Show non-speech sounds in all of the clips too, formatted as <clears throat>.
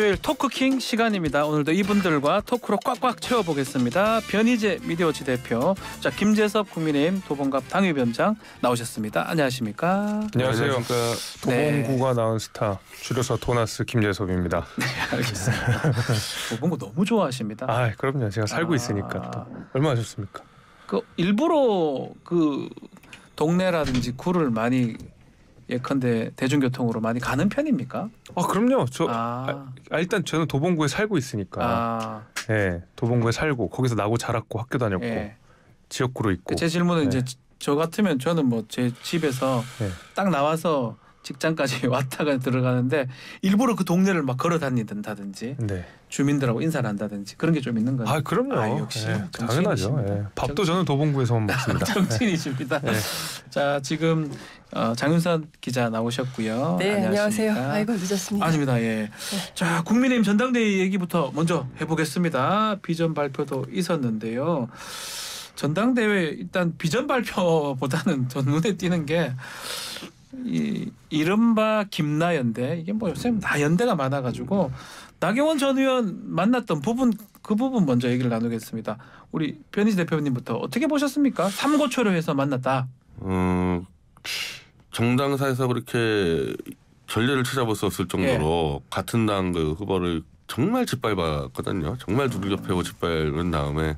수요일 토크킹 시간입니다. 오늘도 이분들과 토크로 꽉꽉 채워보겠습니다. 변희재 미디어치 대표, 자 김재섭 국민의힘 도봉갑 당위원장 나오셨습니다. 안녕하십니까? 안녕하세요. 네. 도봉구가 나온 스타 줄여서 도나스 김재섭입니다. <laughs> 네, 알겠습니다. 도봉구 너무 좋아하십니다. 아 그럼요. 제가 살고 아... 있으니까 얼마나 좋습니까? 그 일부러 그 동네라든지 구를 많이 예컨대 대중교통으로 많이 가는 편입니까? 아 그럼요. 저 아. 아. 아, 일단 저는 도봉구에 살고 있으니까. 아. 예, 도봉구에 살고 거기서 나고 자랐고 학교 다녔고 예. 지역구로 있고. 제 질문은 예. 이제 저 같으면 저는 뭐 제 집에서 예. 딱 나와서 직장까지 <laughs> 왔다가 들어가는데 일부러 그 동네를 막 걸어 다니든다든지 네. 주민들하고 인사를 한다든지 그런 게 좀 있는 거예아 그럼요. 아, 역시 예, 당연하죠. 예. 밥도 저는 도봉구에서 <laughs> 먹습니다. 정치이십니다 예. 자 지금 어, 장윤선 기자 나오셨고요. 네 안녕하십니까. 안녕하세요. 아이고 늦었습니다. 아닙니다. 예. 네. 자 국민의힘 전당대회 얘기부터 먼저 해보겠습니다. 비전 발표도 있었는데요. 전당대회 일단 비전 발표보다는 전 눈에 띄는 게이 이른바 김나연대 이게 뭐 요새 뭐 나연대가 많아가지고 나경원 전 의원 만났던 부분 그 부분 먼저 얘기를 나누겠습니다. 우리 변희재 대표님부터 어떻게 보셨습니까? 삼고초로 해서 만났다. 음, 정당사에서 그렇게 전례를 찾아봤었을 정도로 예. 같은 당 그 후보를 정말 짓밟았거든요. 정말 두들겨패고 짓밟은 다음에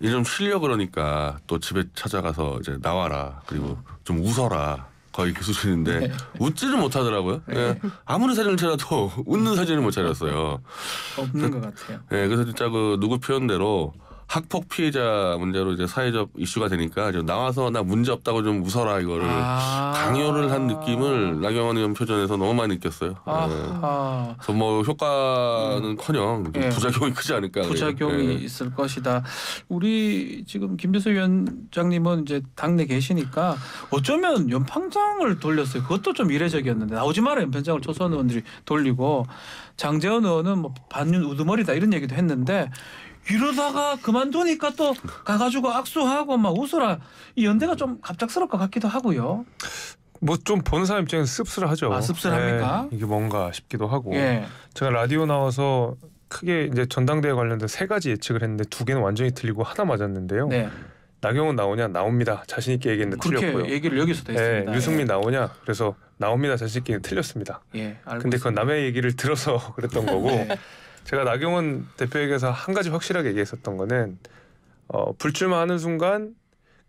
이좀 쉬려 그러니까 또 집에 찾아가서 이제 나와라 그리고 좀 웃어라 거의 그 수준인데 네. 웃지를 못하더라고요. 네. 예. 아무리 사진을 찾아도 <laughs> 웃는 사진을 못 찾았어요. 없는 것 같아요. 네, 그래서 진짜 그 누구 표현대로 학폭 피해자 문제로 이제 사회적 이슈가 되니까 좀 나와서 나 문제 없다고 좀 웃어라 이거를 아~ 강요를 한 느낌을 나경원 의원 표정에서 너무 많이 느꼈어요. 아~ 네. 그래서 뭐 효과는커녕 네. 예. 부작용이 크지 않을까. 부작용이 네. 있을 것이다. 우리 지금 김준수 위원장님은 이제 당내 계시니까 어쩌면 연판장을 돌렸어요. 그것도 좀 이례적이었는데 나오지 마라 연판장을 초선 의원들이 돌리고 장재원 의원은 뭐 반윤 우두머리다 이런 얘기도 했는데 이러다가 그만두니까 또 가가지고 악수하고 막 웃어라 이 연대가 좀 갑작스럽 것 같기도 하고요. 뭐 좀 보는 사람 입장에서 씁쓸하죠. 아, 씁쓸합니까? 예, 이게 뭔가 싶기도 하고. 예. 제가 라디오 나와서 크게 이제 전당대회 관련된 세 가지 예측을 했는데 두 개는 완전히 틀리고 하나 맞았는데요. 네. 나경원 나오냐 나옵니다 자신 있게 얘기했는데 틀렸고요. 얘기를 여기서 예, 했습니다. 예, 유승민 예. 나오냐 그래서 나옵니다 자신 있게 틀렸습니다. 예, 근데 그건 남의 얘기를 들어서 <laughs> 그랬던 거고 네. 제가 나경원 대표에게서 한 가지 확실하게 얘기했었던 거는 어, 불출마하는 순간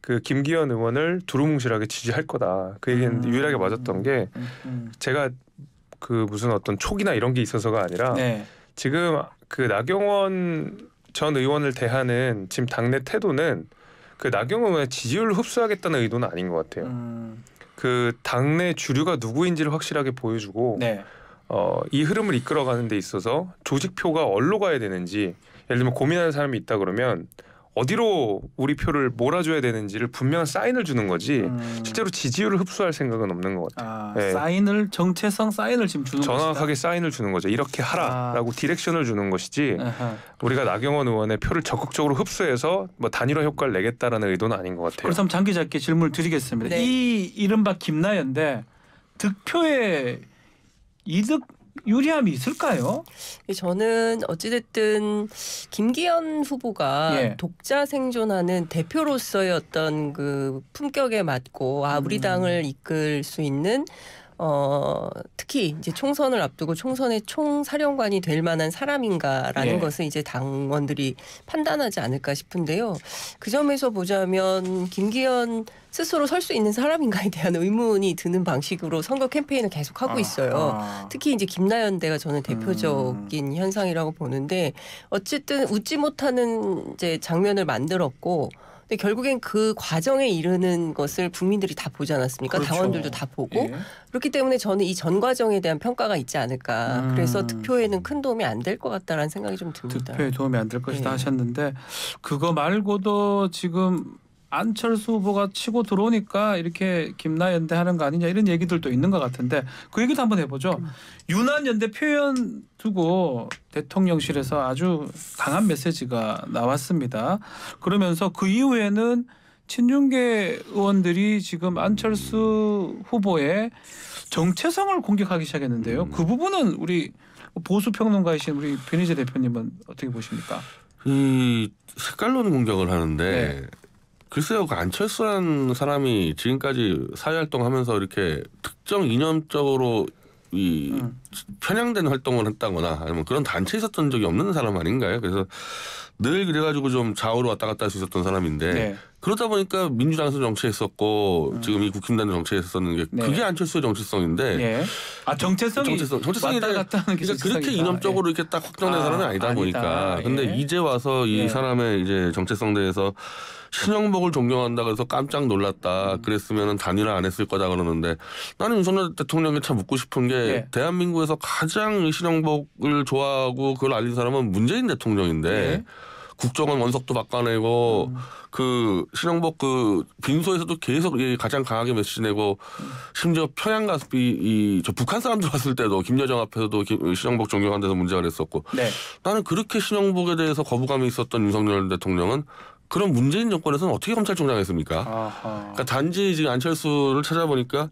그 김기현 의원을 두루뭉실하게 지지할 거다. 그 얘기는 음. 유일하게 맞았던 게 음, 음. 제가 그 무슨 어떤 촉이나 이런 게 있어서가 아니라 네. 지금 그 나경원 전 의원을 대하는 지금 당내 태도는 그 나경원 의원의 지지율을 흡수하겠다는 의도는 아닌 것 같아요. 음. 그 당내 주류가 누구인지를 확실하게 보여주고 네. 어, 이 흐름을 이끌어가는 데 있어서 조직표가 어디로 가야 되는지 예를 들면 고민하는 사람이 있다 그러면 어디로 우리 표를 몰아줘야 되는지를 분명한 사인을 주는 거지 음. 실제로 지지율을 흡수할 생각은 없는 것 같아요. 아, 네. 사인을 정체성 사인을 지금 주는 정확하게 것이다? 사인을 주는 거죠. 이렇게 하라라고 아. 디렉션을 주는 것이지 아하. 우리가 나경원 의원의 표를 적극적으로 흡수해서 뭐 단일화 효과를 내겠다라는 의도는 아닌 것 같아요. 그럼 장 기자께 질문을 드리겠습니다. 네. 이 이른바 김나연데 득표의 이득 유리함이 있을까요? 예, 저는 어찌됐든 김기현 후보가 예. 독자 생존하는 대표로서의 어떤 그 품격에 맞고 아 우리 음. 당을 이끌 수 있는 어, 특히 이제 총선을 앞두고 총선의 총사령관이 될 만한 사람인가라는 예. 것은 이제 당원들이 판단하지 않을까 싶은데요. 그 점에서 보자면 김기현 스스로 설 수 있는 사람인가에 대한 의문이 드는 방식으로 선거 캠페인을 계속 하고 아, 있어요. 아. 특히 이제 김나연대가 저는 대표적인 음. 현상이라고 보는데 어쨌든 웃지 못하는 이제 장면을 만들었고 근데 결국엔 그 과정에 이르는 것을 국민들이 다 보지 않았습니까? 그렇죠. 당원들도 다 보고 예. 그렇기 때문에 저는 이 전 과정에 대한 평가가 있지 않을까. 음. 그래서 투표에는큰 도움이 안 될 것 같다라는 생각이 좀 듭니다. 투표에 도움이 안 될 것이다 예. 하셨는데 그거 말고도 지금 안철수 후보가 치고 들어오니까 이렇게 김나 연대 하는 거 아니냐 이런 얘기들도 있는 것 같은데 그 얘기도 한번 해보죠. 음. 유난 연대 표현 두고 대통령실에서 아주 강한 메시지가 나왔습니다. 그러면서 그 이후에는 친윤계 의원들이 지금 안철수 후보의 정체성을 공격하기 시작했는데요. 음. 그 부분은 우리 보수 평론가이신 우리 변희재 대표님은 어떻게 보십니까? 이색깔로 공격을 하는데 네. 글쎄요, 그 안철수란 사람이 지금까지 사회활동하면서 이렇게 특정 이념적으로 이 음. 편향된 활동을 했다거나 아니면 그런 단체 있었던 적이 없는 사람 아닌가요? 그래서 늘 그래가지고 좀 좌우로 왔다 갔다 할 수 있었던 사람인데 네. 그러다 보니까 민주당에서 정치했었고 음. 지금 이 국힘당 단 정치했었는 게 네. 그게 안철수의 정체성인데 네. 아 정체성이 정체성 정체성이 왔다 갔다 하는 게그렇게 그러니까 이념적으로 이렇게 딱 확정된 아, 사람은 아니다, 아니다. 보니까 예. 근데 이제 와서 이 예. 사람의 이제 정체성 대해서 신영복을 존경한다 그래서 깜짝 놀랐다. 음. 그랬으면 단일화 안 했을 거다 그러는데 나는 윤석열 대통령에 참 묻고 싶은 게 네. 대한민국에서 가장 신영복을 좋아하고 그걸 알린 사람은 문재인 대통령인데 네. 국정원 원석도 바꿔내고 음. 그 신영복 그 빈소에서도 계속 가장 강하게 메시지 내고 심지어 평양 가서 이저 북한 사람들 왔을 때도 김여정 앞에서도 신영복 존경한 데서 문제가 됐었고 네. 나는 그렇게 신영복에 대해서 거부감이 있었던 윤석열 대통령은 그럼 문재인 정권에서는 어떻게 검찰총장 했습니까? 그러니까 단지 지금 안철수를 찾아보니까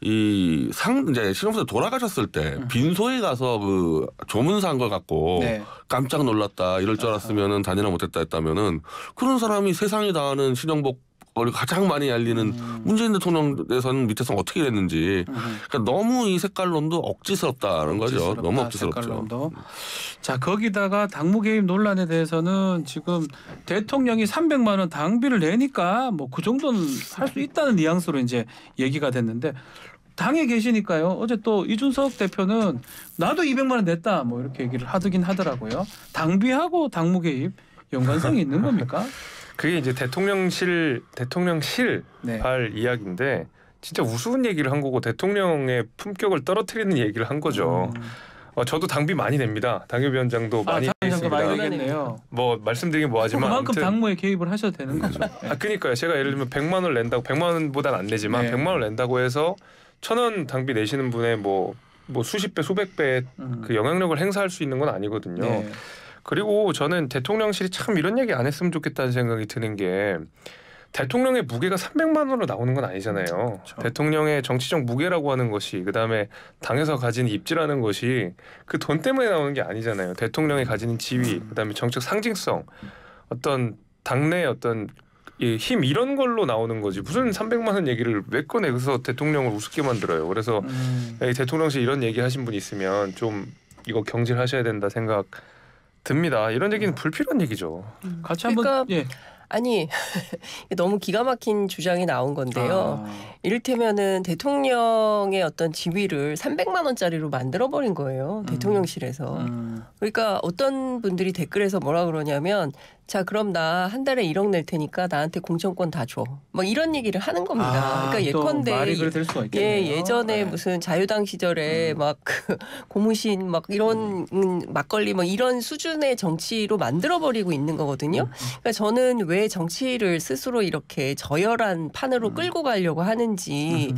이 상 이제 실험실에 돌아가셨을 때 음. 빈소에 가서 그 조문사한 걸 갖고 네. 깜짝 놀랐다 이럴 줄 알았으면은 단일화 못했다 했다면은 그런 사람이 세상이 다하는 신영복 우리 가장 많이 알리는 음. 문재인 대통령 대선 밑에서는 어떻게 됐는지 음. 그러니까 너무 이 색깔론도 억지스럽다는 거죠. 너무 억지스럽죠. 색깔론도. 자 거기다가 당무 개입 논란에 대해서는 지금 대통령이 300만 원 당비를 내니까 뭐 그 정도는 할 수 있다는 뉘앙스로 이제 얘기가 됐는데 당에 계시니까요. 어제 또 이준석 대표는 나도 200만 원 냈다 뭐 이렇게 얘기를 하더긴 하더라고요. 당비하고 당무 개입 연관성이 있는 겁니까? <laughs> 그게 이제 대통령실 대통령실 네. 발 이야기인데 진짜 우스운 얘기를 한 거고 대통령의 품격을 떨어뜨리는 얘기를 한 거죠. 음. 어, 저도 당비 많이 냅니다. 당협위원장도 아, 많이 내습니다뭐 말씀드리긴 뭐하지만 그만큼 아무튼, 당무에 개입을 하셔도 되는 음. 거죠. 아 그니까요. 제가 예를 들면 100만 원 낸다고 100만 원보단 안 내지만 네. 100만 원 낸다고 해서 천 원 당비 내시는 분의 뭐뭐 뭐 수십 배 수백 배그 음. 그 영향력을 행사할 수 있는 건 아니거든요. 네. 그리고 저는 대통령실이 참 이런 얘기 안 했으면 좋겠다는 생각이 드는 게 대통령의 무게가 300만 원으로 나오는 건 아니잖아요. 그렇죠. 대통령의 정치적 무게라고 하는 것이 그다음에 당에서 가진 입지라는 것이 그 돈 때문에 나오는 게 아니잖아요. 대통령이 가진 지위, 음. 그다음에 정책 상징성, 어떤 당내 어떤 힘 이런 걸로 나오는 거지 무슨 300만 음. 원 얘기를 왜 꺼내 그래서 대통령을 우습게 만들어요. 그래서 음. 대통령실 이런 얘기 하신 분 있으면 좀 이거 경질하셔야 된다 생각. 듭니다. 이런 얘기는 불필요한 얘기죠. 음. 같이 그러니까, 예. 아니 <laughs> 너무 기가 막힌 주장이 나온 건데요. 아. 이를테면은 대통령의 어떤 지위를 300만 원짜리로 만들어 버린 거예요. 대통령실에서. 음. 음. 그러니까 어떤 분들이 댓글에서 뭐라 그러냐면 자 그럼 나 한 달에 1억 낼 테니까 나한테 공천권 다 줘. 막 뭐 이런 얘기를 하는 겁니다. 아, 그러니까 예컨대 말이 그럴 수가 있겠네요. 예 예전에 네. 무슨 자유당 시절에 음. 막 그 <laughs> 고무신 막 이런 음. 음 막걸리 막 뭐 이런 수준의 정치로 만들어 버리고 있는 거거든요. 음, 음. 그러니까 저는 왜 정치를 스스로 이렇게 저열한 판으로 음. 끌고 가려고 하는지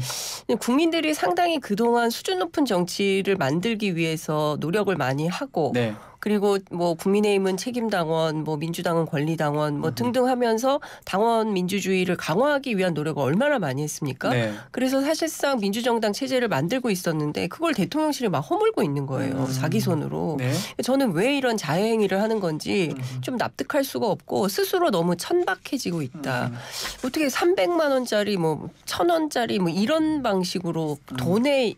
국민들이 상당히 그동안 수준 높은 정치를 만들기 위해서 노력을 많이 하고 네. 그리고 뭐 국민의힘은 책임당원, 뭐 민주당은 권리당원 뭐 등등 하면서 당원 민주주의를 강화하기 위한 노력을 얼마나 많이 했습니까? 네. 그래서 사실상 민주정당 체제를 만들고 있었는데 그걸 대통령실이 막 허물고 있는 거예요. 음. 자기 손으로. 네. 저는 왜 이런 자해행위를 하는 건지 좀 납득할 수가 없고 스스로 너무 천박해지고 있다. 음. 어떻게 300만 원짜리 뭐 1000원짜리 뭐 이런 방식으로 돈에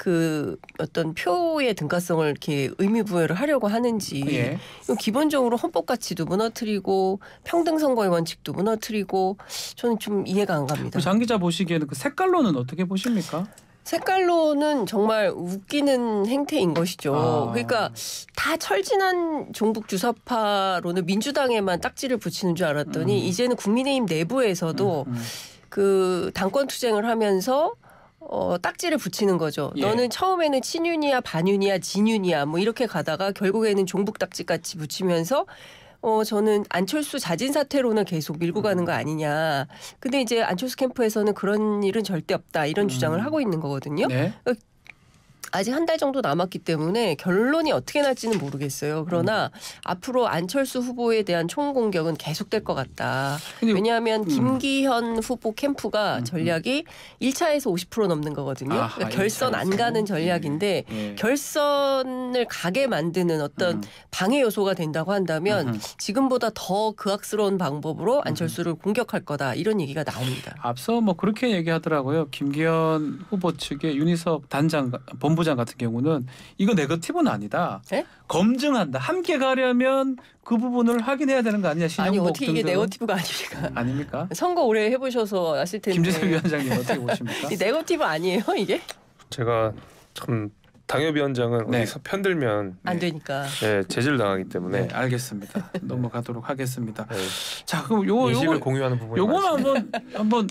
그 어떤 표의 등가성을 이렇게 의미 부여를 하려고 하는지 예. 기본적으로 헌법 가치도 무너뜨리고 평등 선거의 원칙도 무너뜨리고 저는 좀 이해가 안 갑니다. 그 장 기자 보시기에는 그 색깔로는 어떻게 보십니까? 색깔로는 정말 웃기는 행태인 것이죠. 아. 그러니까 다 철진한 종북 주사파로는 민주당에만 딱지를 붙이는 줄 알았더니 음. 이제는 국민의힘 내부에서도 음, 음. 그 당권 투쟁을 하면서 어, 딱지를 붙이는 거죠. 예. 너는 처음에는 친윤이야, 반윤이야, 진윤이야 뭐 이렇게 가다가 결국에는 종북 딱지 같이 붙이면서 어, 저는 안철수 자진 사퇴로는 계속 밀고 가는 거 아니냐. 근데 이제 안철수 캠프에서는 그런 일은 절대 없다. 이런 주장을 음. 하고 있는 거거든요. 네. 그러니까 아직 한 달 정도 남았기 때문에 결론이 어떻게 날지는 모르겠어요. 그러나 음. 앞으로 안철수 후보에 대한 총공격은 계속될 것 같다. 왜냐하면 음. 김기현 후보 캠프가 음, 음. 전략이 1차에서 50% 넘는 거거든요. 아하, 그러니까 아, 결선 안 가는 전략인데 네. 결선을 가게 만드는 어떤 방해 요소가 된다고 한다면 지금보다 더 그악스러운 방법으로 안철수를 공격할 거다 이런 얘기가 나옵니다. 앞서 뭐 그렇게 얘기하더라고요. 김기현 후보 측의 윤희석 단장 본부 본부장 같은 경우는 이거 네거티브는 아니다. 에? 검증한다. 함께 가려면 그 부분을 확인해야 되는 거 아니냐 신용 아니 어떻게 이게 네거티브가 아닙니까? 아닙니까? 선거 오래 해보셔서 아실 텐데. 김재석 위원장님 어떻게 보십니까? 이 네거티브 아니에요 이게? 제가 참 당협위원장은 네. 어디서 편들면 안 네. 되니까 네, 제질 당하기 때문에 네, 알겠습니다. 넘어가도록 하겠습니다. 네. 자 그럼 요 요거 공유하는 부분 요거 한번 한번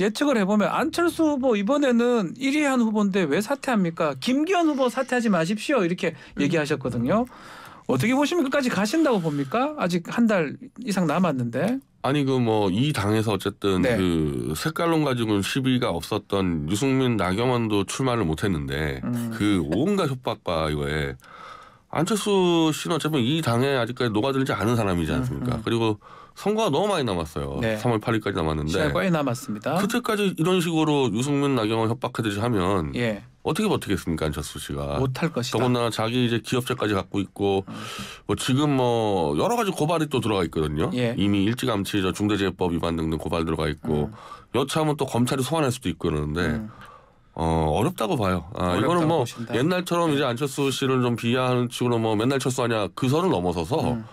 예측을 해보면 안철수 후보 이번에는 1위 한 후보인데 왜 사퇴합니까? 김기현 후보 사퇴하지 마십시오 이렇게 음. 얘기하셨거든요. 어떻게 보시면 끝까지 가신다고 봅니까? 아직 한 달 이상 남았는데. 아니 그 뭐 이 당에서 어쨌든 네. 그 색깔론 가지고는 시비가 없었던 유승민 나경원도 출마를 못했는데 음. 그 온갖 협박과 이거에 안철수 씨는 어쨌든이 당에 아직까지 녹아들지 않은 사람이지 음, 않습니까? 음. 그리고 선거가 너무 많이 남았어요. 네. 3월 8일까지 남았는데 시간 꽤 남았습니다. 그때까지 이런 식으로 유승민 나경원 협박하듯이 하면 예. 어떻게 버티겠습니까 안철수 씨가 못할 것이다. 더군다나 자기 이제 기업체까지 갖고 있고 음. 뭐 지금 뭐 여러 가지 고발이 또 들어가 있거든요. 예. 이미 일찌감치 저 중대재해법 위반 등등 고발 들어가 있고 음. 여차하면 또 검찰이 소환할 수도 있고 그러는데 음. 어, 어렵다고 봐요. 아, 어렵다고 이거는 뭐 보신다. 옛날처럼 네. 이제 안철수 씨를 좀 비하하는 측으로뭐 맨날 철수하냐 그 선을 넘어서서 음.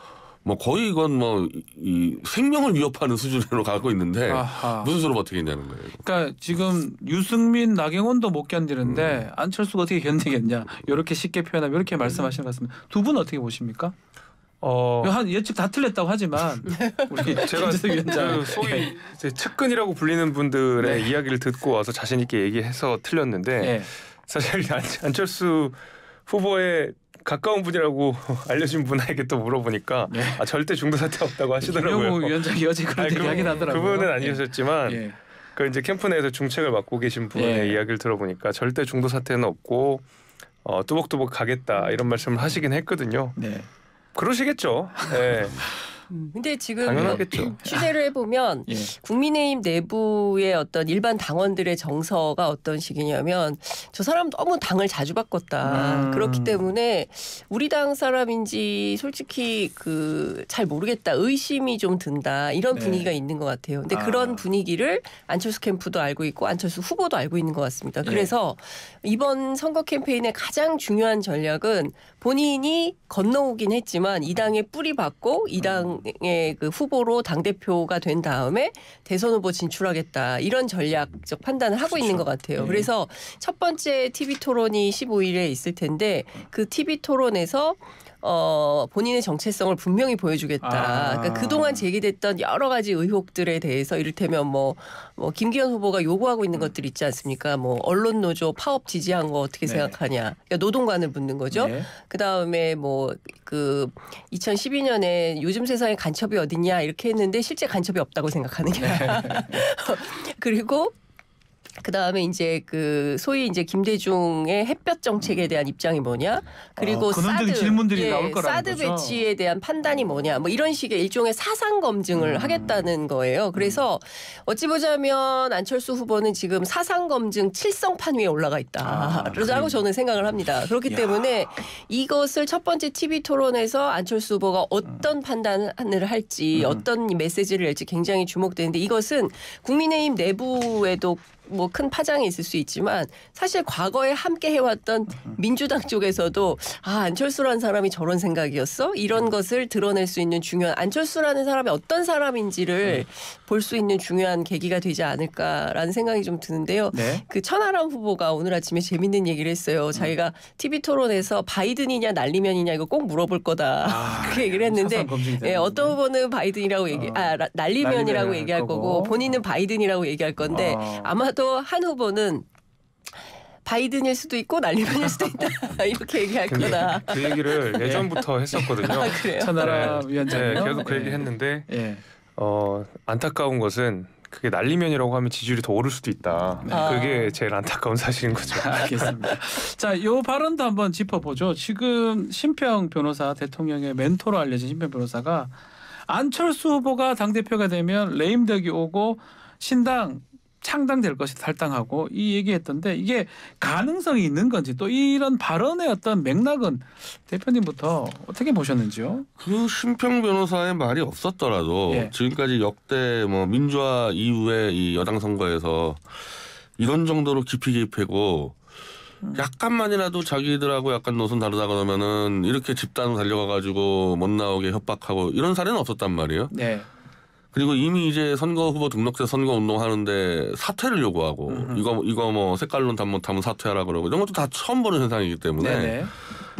뭐 거의 이건 뭐 이 생명을 위협하는 수준으로 가고 있는데 아하. 무슨 수로 버티겠냐는 거예요. 그러니까 지금 유승민, 나경원도 못 견디는데 음. 안철수가 어떻게 견디겠냐 이렇게 쉽게 표현하면 이렇게 말씀하시는 것 같습니다. 두 분 어떻게 보십니까? 어... 한 예측 다 틀렸다고 하지만 <laughs> 우리 <laughs> 제가 그 소위 네. 제 측근이라고 불리는 분들의 네. 이야기를 듣고 와서 자신 있게 얘기해서 틀렸는데 네. 사실 안철수 후보의 가까운 분이라고 <laughs> 알려진 분에게 또 물어보니까 네. 아, 절대 중도 사태 없다고 하시더라고요. 위원장이 여지 그런 이야기는 하더라고요. 그분은 예. 아니셨지만 예. 그 이제 캠프 내에서 중책을 맡고 계신 분의 예. 이야기를 들어보니까 절대 중도 사태는 없고 어, 뚜벅뚜벅 가겠다 이런 말씀을 하시긴 했거든요. 네. 그러시겠죠. 네. <laughs> 음, 근데 지금 당연하겠죠. <clears throat> 취재를 해보면 예. 국민의힘 내부의 어떤 일반 당원들의 정서가 어떤 식이냐면 저 사람 너무 당을 자주 바꿨다. 음. 그렇기 때문에 우리 당 사람인지 솔직히 그 잘 모르겠다. 의심이 좀 든다. 이런 네. 분위기가 있는 것 같아요. 근데 아. 그런 분위기를 안철수 캠프도 알고 있고 안철수 후보도 알고 있는 것 같습니다. 예. 그래서 예. 이번 선거 캠페인의 가장 중요한 전략은 본인이 건너오긴 했지만 이 당의 뿌리 받고 이당 민주당의 예, 그 후보로 당 대표가 된 다음에 대선 후보 진출하겠다 이런 전략적 판단을 하고 그렇죠. 있는 것 같아요. 네. 그래서 첫 번째 TV 토론이 15일에 있을 텐데 그 TV 토론에서 어, 본인의 정체성을 분명히 보여주겠다. 아. 그러니까 그동안 제기됐던 여러 가지 의혹들에 대해서 이를테면 뭐, 뭐 김기현 후보가 요구하고 있는 것들 있지 않습니까? 뭐 언론 노조 파업 지지한 거 어떻게 네. 생각하냐? 그러니까 노동관을 묻는 거죠. 네. 그다음에 뭐 그 2012년에 요즘 세상에 간첩이 어딨냐 이렇게 했는데 실제 간첩이 없다고 생각하느냐. 네. <laughs> 그리고 그다음에 이제 그 소위 이제 김대중의 햇볕 정책에 음. 대한 입장이 뭐냐 그리고 어, 사드 질문들이 예, 나올 거라 사드 거죠. 배치에 대한 판단이 뭐냐 뭐 이런 식의 일종의 사상 검증을 음. 하겠다는 거예요. 그래서 음. 어찌 보자면 안철수 후보는 지금 사상 검증 칠성판 위에 올라가 있다라고 아, 저는 생각을 합니다. 그렇기 야. 때문에 이것을 첫 번째 TV 토론에서 안철수 후보가 어떤 음. 판단을 할지 음. 어떤 메시지를 낼지 굉장히 주목되는데 이것은 국민의힘 내부에도 뭐큰 파장이 있을 수 있지만 사실 과거에 함께 해왔던 민주당 쪽에서도 아 안철수라는 사람이 저런 생각이었어 이런 음. 것을 드러낼 수 있는 중요한 안철수라는 사람이 어떤 사람인지를 음. 볼수 있는 중요한 계기가 되지 않을까라는 생각이 좀 드는데요. 네. 그 천하람 후보가 오늘 아침에 재밌는 얘기를 했어요. 음. 자기가 TV 토론에서 바이든이냐 날리면이냐 이거 꼭 물어볼 거다 아, <laughs> 그렇게 얘기를 했는데 예, 어떤 후보는 바이든이라고 얘기 어. 아 날리면이라고 얘기할 거고, 본인은 바이든이라고 얘기할 건데 어. 아마 아마도 한 후보는 바이든일 수도 있고 날리면일 수도 있다 <laughs> 이렇게 얘기할 그, 거다. 그 얘기를 <laughs> 네. 예전부터 했었거든요. 아, 그래요? 차나라 네. 위원장. 네, 계속 그 얘기했는데 네. 예. 어, 안타까운 것은 그게 날리면이라고 하면 지지율이 더 오를 수도 있다. 네. 아. 그게 제일 안타까운 사실인 거죠. <laughs> 알겠습니다. 자, 요 발언도 한번 짚어보죠. 지금 심평 변호사 대통령의 멘토로 알려진 심평 변호사가 안철수 후보가 당 대표가 되면 레임덕이 오고 신당 창당될 것이 탈당하고 이 얘기했던데 이게 가능성이 있는 건지 또 이런 발언의 어떤 맥락은 대표님부터 어떻게 보셨는지요? 그 심평 변호사의 말이 없었더라도 예. 지금까지 역대 뭐 민주화 이후에 이 여당 선거에서 이런 정도로 깊이 개입하고 음. 약간만이라도 자기들하고 약간 노선 다르다 그러면은 이렇게 집단으로 달려가 가지고 못 나오게 협박하고 이런 사례는 없었단 말이에요. 네. 그리고 이미 이제 선거 후보 등록제 선거 운동하는데 사퇴를 요구하고 음흠. 음. 이거 이거 뭐 색깔론 담못하면 사퇴하라 그러고 이런 것도 다 처음 보는 현상이기 때문에 네네.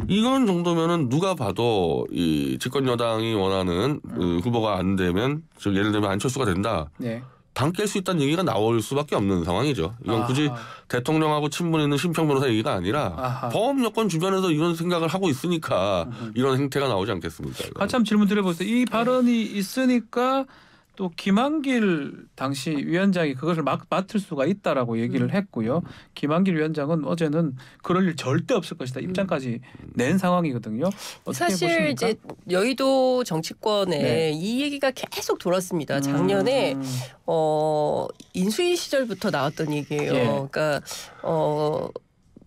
이건 정도면은 누가 봐도 이 집권 여당이 원하는 그 음. 후보가 안 되면 즉 예를 들면 안철수가 된다. 네. 당깰 수 있다는 얘기가 나올 수밖에 없는 상황이죠. 이건 아하. 굳이 대통령하고 친분 있는 심평 변호사 얘기가 아니라 아하. 범 여권 주변에서 이런 생각을 하고 있으니까 음흠. 음. 이런 행태가 나오지 않겠습니까? 이건. 한참 질문 드려보세요. 이 발언이 있으니까 또 김한길 당시 위원장이 그것을 막, 맡을 수가 있다라고 얘기를 음. 했고요. 김한길 위원장은 어제는 그럴 일 절대 없을 것이다 음. 입장까지 낸 상황이거든요. 사실 보십니까? 이제 여의도 정치권에 네. 이 얘기가 계속 돌았습니다. 음. 작년에 음. 어 인수위 시절부터 나왔던 얘기예요. 예. 그러니까 어.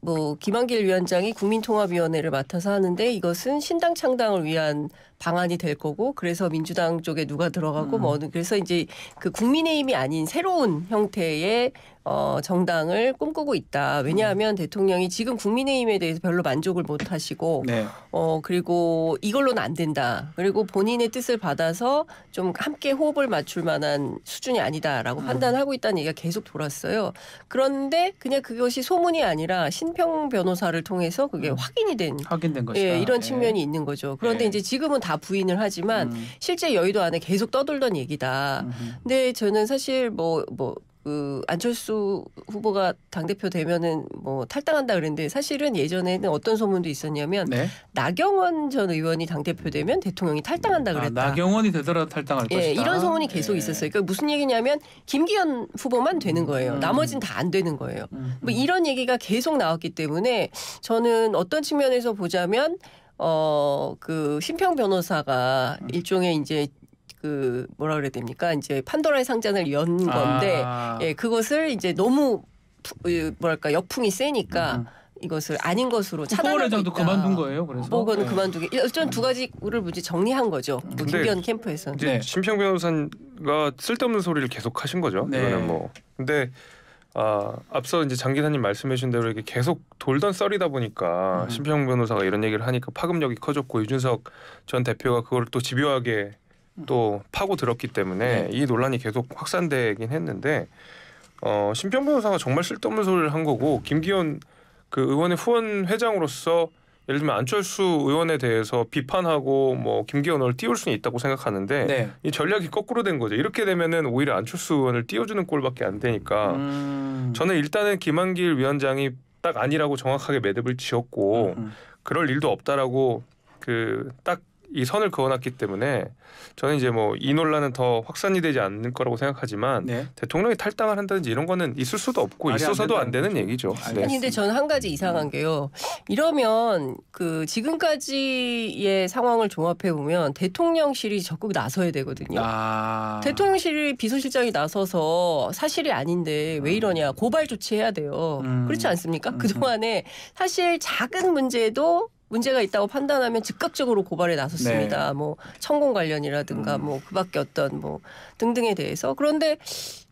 뭐 김한길 위원장이 국민통합위원회를 맡아서 하는데 이것은 신당 창당을 위한 방안이 될 거고 그래서 민주당 쪽에 누가 들어가고 음. 뭐 그래서 이제 그 국민의힘이 아닌 새로운 형태의 어, 정당을 꿈꾸고 있다. 왜냐하면 음. 대통령이 지금 국민의힘에 대해서 별로 만족을 못 하시고, 네. 어, 그리고 이걸로는 안 된다. 그리고 본인의 뜻을 받아서 좀 함께 호흡을 맞출 만한 수준이 아니다라고 음. 판단하고 있다는 얘기가 계속 돌았어요. 그런데 그냥 그것이 소문이 아니라 신평 변호사를 통해서 그게 음. 확인이 된, 확인된 것이다. 예, 이런 측면이 네. 있는 거죠. 그런데 네. 이제 지금은 다다 부인을 하지만 음. 실제 여의도 안에 계속 떠돌던 얘기다. 음 근데 저는 사실 뭐뭐 뭐, 그 안철수 후보가 당 대표 되면은 뭐 탈당한다 그랬는데 사실은 예전에는 어떤 소문도 있었냐면 네? 나경원 전 의원이 당 대표 되면 대통령이 탈당한다 아, 그랬다. 아, 나경원이 되더라도 탈당할 예, 것이다. 이런 소문이 예. 계속 예. 있었어요. 그러니까 무슨 얘기냐면 김기현 후보만 되는 음, 거예요. 음. 나머진 다 안 되는 거예요. 음. 뭐 음. 이런 얘기가 계속 나왔기 때문에 저는 어떤 측면에서 보자면 어그 심평 변호사가 음. 일종의 이제 그 뭐라 그래야 됩니까? 이제 판도라의 상자를 연 아. 건데 아. 예 그것을 이제 너무 뭐랄까 역풍이 세니까 음. 음. 이것을 아닌 것으로 그 차단하고 그만둔 거예요. 그래서 혹은 네. 그만두게 일단 두 음. 가지를 문제 정리한 거죠. 음. 김기현 뭐 캠프에서는. 이제 네. 심평 변호사가 쓸데없는 소리를 계속 하신 거죠. 네. 이거는 뭐 근데 아, 앞서 이제 장 기사님 말씀해 주신 대로 이게 계속 돌던 썰이다 보니까 음. 심평 변호사가 이런 얘기를 하니까 파급력이 커졌고 유준석 전 대표가 그걸 또 집요하게 음. 또 파고 들었기 때문에 네. 이 논란이 계속 확산되긴 했는데 어, 심평 변호사가 정말 쓸데없는 소리를 한 거고 김기현 그 의원의 후원 회장으로서 예를 들면 안철수 의원에 대해서 비판하고 뭐 김기현 의원을 띄울 수는 있다고 생각하는데 네. 이 전략이 거꾸로 된 거죠. 이렇게 되면은 오히려 안철수 의원을 띄워주는 꼴밖에 안 되니까 음. 저는 일단은 김한길 위원장이 딱 아니라고 정확하게 매듭을 지었고 음. 그럴 일도 없다라고 그딱 이 선을 그어놨기 때문에 저는 이제 뭐 이 논란은 더 확산이 되지 않을 거라고 생각하지만 네. 대통령이 탈당을 한다든지 이런 거는 있을 수도 없고 있어서도 안, 안 되는 얘기죠. 아니 근데 저는 한 가지 이상한 음. 게요. 이러면 그 지금까지의 상황을 종합해 보면 대통령실이 적극 나서야 되거든요. 아. 대통령실이 비서실장이 나서서 사실이 아닌데 왜 이러냐 고발 조치해야 돼요. 음. 그렇지 않습니까? 음. 그 동안에 사실 작은 문제도 문제가 있다고 판단하면 즉각적으로 고발에 나섰습니다. 네. 뭐 천공 관련이라든가 음. 뭐 그밖에 어떤 뭐 등등에 대해서 그런데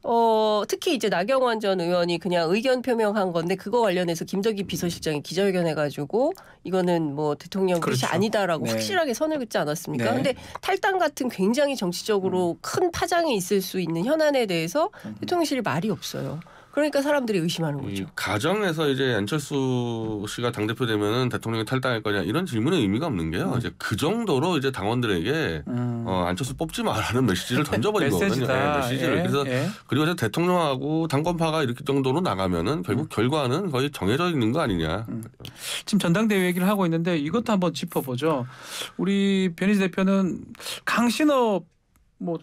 어 특히 이제 나경원 전 의원이 그냥 의견 표명한 건데 그거 관련해서 김덕희 비서실장이 기자회견해 가지고 이거는 뭐 대통령 그렇죠. 이 아니다라고 네. 확실하게 선을 긋지 않았습니까? 네. 근데 탈당 같은 굉장히 정치적으로 음. 큰 파장이 있을 수 있는 현안에 대해서 음. 대통령실이 말이 없어요. 그러니까 사람들이 의심하는 거죠. 가정에서 이제 안철수 씨가 당 대표 되면은 대통령이 탈당할 거냐 이런 질문의 의미가 없는 게요. 음. 이제 그 정도로 이제 당원들에게 음. 어, 안철수 뽑지 말라는 <laughs> 메시지를 던져버린 거거든요. 네, 메시지를 예, 그래서 예. 그리고 이제 대통령하고 당권파가 이렇게 정도로 나가면은 결국 음. 결과는 거의 정해져 있는 거 아니냐. 음. 지금 전당대회 얘기를 하고 있는데 이것도 한번 짚어보죠. 우리 변희재 대표는 강신업 뭐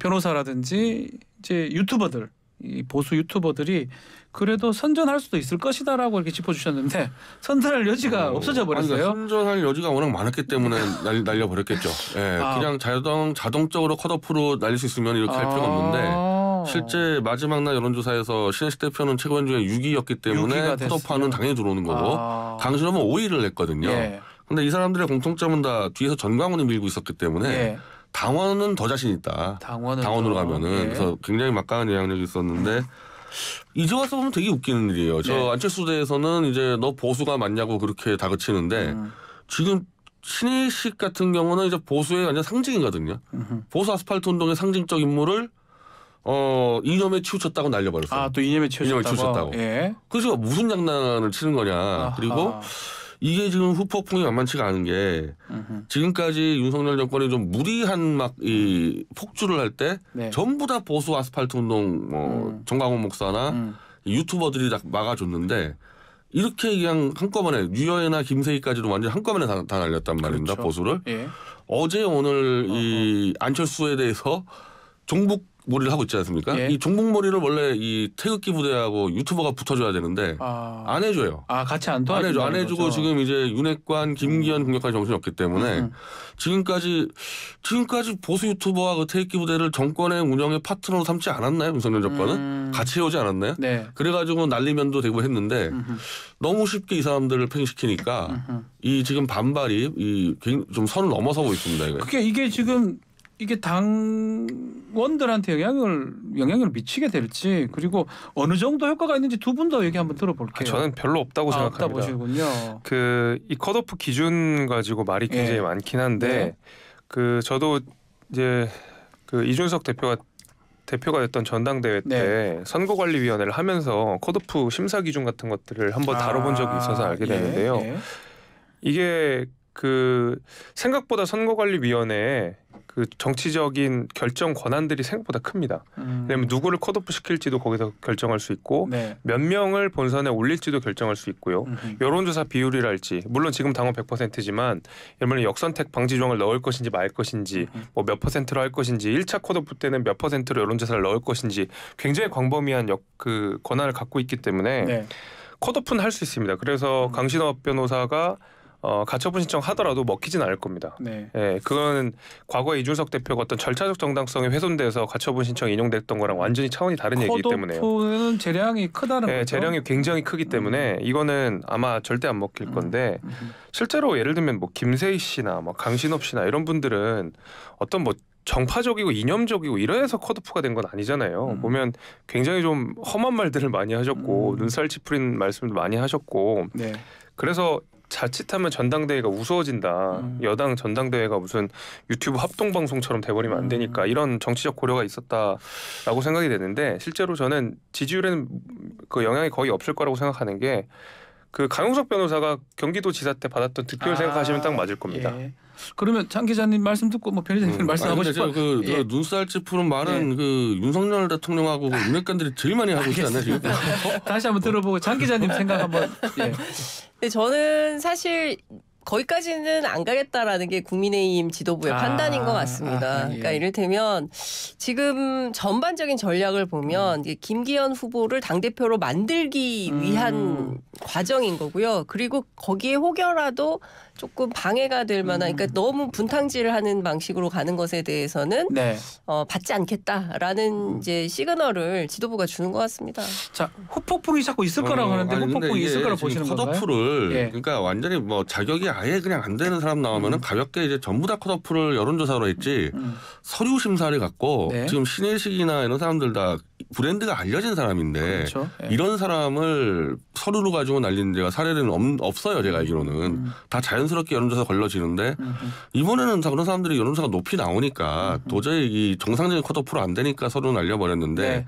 변호사라든지 이제 유튜버들 이 보수 유튜버들이 그래도 선전할 수도 있을 것이다라고 이렇게 짚어주셨는데 선전할 여지가 어, 없어져 그러니까 버렸어요. 아니, 선전할 여지가 워낙 많았기 때문에 날, 려 버렸겠죠. 예, <laughs> 아. 그냥 자동 자동적으로 컷오프로 날릴 수 있으면 이렇게 아. 할 필요는 없는데 실제 마지막 날 여론조사에서 신혜식 대표는 최고위원 중에 6위였기 때문에 컷오프는 당연히 들어오는 거고 아. 강신호는 5위를 냈거든요. 예. 근데 이 사람들의 공통점은 다 뒤에서 전광훈이 밀고 있었기 때문에. 예. 당원은 더 자신 있다. 당원은 당원으로 더, 가면은 네. 그래서 굉장히 막강한 영향력이 있었는데 이제 와서 보면 되게 웃기는 일이에요. 저 네. 안철수 대에서는 이제 너 보수가 맞냐고 그렇게 다그치는데 음. 지금 신의식 같은 경우는 이제 보수의 완전 상징이거든요. 음흠. 보수 아스팔트 운동의 상징적 인물을 어 이념에 치우쳤다고 날려버렸어요. 아 또 이념에 치우쳤다고. 이념에 치우쳤다고. 예. 그래서 무슨 장난을 치는 거냐. 아하. 그리고 이게 지금 후폭풍이 만만치가 않은 게 지금까지 윤석열 정권이 좀 무리한 막 이 폭주를 할때 네. 전부 다 보수 아스팔트 운동 뭐 음. 정광훈 목사나 음. 유튜버들이 다 막아줬는데 이렇게 그냥 한꺼번에 뉴여이나 김세희까지도 완전 한꺼번에 다, 다 날렸단 말입니다 그렇죠. 보수를 예. 어제 오늘 어허. 이 어. 안철수에 대해서 종북 머리를 하고 있지 않습니까? 예. 이종목머리를 원래 이 태극기 부대하고 유튜버가 붙어줘야 되는데 아... 안 해줘요. 아 같이 안도와안 해줘. 안 해주고 거죠. 지금 이제 윤핵관 음. 김기현 공격할 정신이 없기 때문에 음, 음. 지금까지 지금까지 보수 유튜버와 그 태극기 부대를 정권의 운영의 파트너로 삼지 않았나요? 윤석열 정권은 음. 같이 해오지 않았나요? 네. 그래가지고 난리면도 되고 했는데 음흠. 음. 너무 쉽게 이 사람들을 팽식시키니까 음흠. 이 지금 반발이 이 좀 선을 넘어서고 있습니다. 이게. 그게 이게 지금 이게 당원들한테 영향을 영향을 미치게 될지 그리고 어느 정도 효과가 있는지 두분도 얘기 한번 들어볼게요. 아, 저는 별로 없다고 아, 생각합니다. 없다 보시군요. 그 이 컷오프 기준 가지고 말이 예. 굉장히 예. 많긴 한데 네. 그 저도 이제 그 이준석 대표가 대표가 됐던 전당대회 네. 때 선거관리위원회를 하면서 컷오프 심사 기준 같은 것들을 한번 아, 다뤄본 적이 있어서 알게 아, 되는데요. 예. 이게 그 생각보다 선거관리위원회에 그 정치적인 결정 권한들이 생각보다 큽니다. 음. 왜냐하면 누구를 컷오프 시킬지도 거기서 결정할 수 있고 네. 몇 명을 본선에 올릴지도 결정할 수 있고요. 음흠. 여론조사 비율이랄지 물론 지금 당원 100%지만 예를 역선택 방지 조항을 넣을 것인지 말 것인지 뭐 몇 퍼센트로 할 것인지 1차 컷오프 때는 몇 퍼센트로 여론조사를 넣을 것인지 굉장히 광범위한 역, 그 권한을 갖고 있기 때문에 네. 컷오프는 할 수 있습니다. 그래서 음. 강신업 변호사가 어, 가처분 신청하더라도 먹히진 않을 겁니다. 네. 예, 그거는 과거에 이준석 대표가 어떤 절차적 정당성이 훼손돼서 가처분 신청이 인용됐던 거랑 완전히 차원이 다른 얘기이기 때문에 컷오프는 재량이 크다는 예, 거죠. 재량이 굉장히 크기 음. 때문에 음. 이거는 아마 절대 안 먹힐 음. 건데 음. 실제로 예를 들면 뭐 김세희 씨나 뭐 강신업 씨나 이런 분들은 어떤 뭐 정파적이고 이념적이고 이래서 컷오프가 된 건 아니잖아요. 음. 보면 굉장히 좀 험한 말들을 많이 하셨고 음. 눈살 찌푸린 말씀도 많이 하셨고 네. 그래서 자칫하면 전당대회가 우스워진다. 음. 여당 전당대회가 무슨 유튜브 합동 방송처럼 돼버리면 안 음. 되니까 음. 이런 정치적 고려가 있었다라고 생각이 되는데 실제로 저는 지지율에는 그 영향이 거의 없을 거라고 생각하는 게그 강용석 변호사가 경기도지사 때 받았던 득표를 아, 생각하시면 딱 맞을 겁니다. 예. 그러면 장 기자님 말씀 듣고 뭐 변호사님 음, 말씀하고 싶어요. 그, 그, 예. 그 눈살 찌푸는 말은 예. 그 윤석열 대통령하고 그 아. 윤핵관들이 제일 많이 하고 있잖아요. 지금. 다시 한번 들어보고 장 기자님 생각 한번. 예. 네, 저는 사실 거기까지는 안 가겠다라는 게 국민의힘 지도부의 아, 판단인 것 같습니다. 아, 예. 그러니까 이를테면 지금 전반적인 전략을 보면 음. 김기현 후보를 당대표로 만들기 음. 위한 음. 과정인 거고요. 그리고 거기에 혹여라도 조금 방해가 될 만한 그러니까 음. 너무 분탕질을 하는 방식으로 가는 것에 대해서는 네. 어, 받지 않겠다라는 음. 이제 시그널을 지도부가 주는 것 같습니다. 자 후폭풍이 자꾸 있을 어, 거라고 하는데 아니, 후폭풍이 있을 거라고 보시는 거예요 컷오프를 예. 그러니까 완전히 뭐 자격이 아예 그냥 안 되는 사람 나오면은 음. 가볍게 이제 전부 다 컷오프를 여론조사로 했지 음. 서류 심사를 갖고 네. 지금 신혜식이나 이런 사람들 다 브랜드가 알려진 사람인데 그렇죠. 예. 이런 사람을 서류로 가지고 날리는 제가 사례는 없, 어요 제가 알기로는 음. 다 자연스럽게 여론조사 걸러지는데 음. 여론에는 음. 그런 사람들이 여론조사가 높이 나오니까 음, 음. 도저히 이 정상적인 컷오프로 안 되니까 서로 날려버렸는데 네.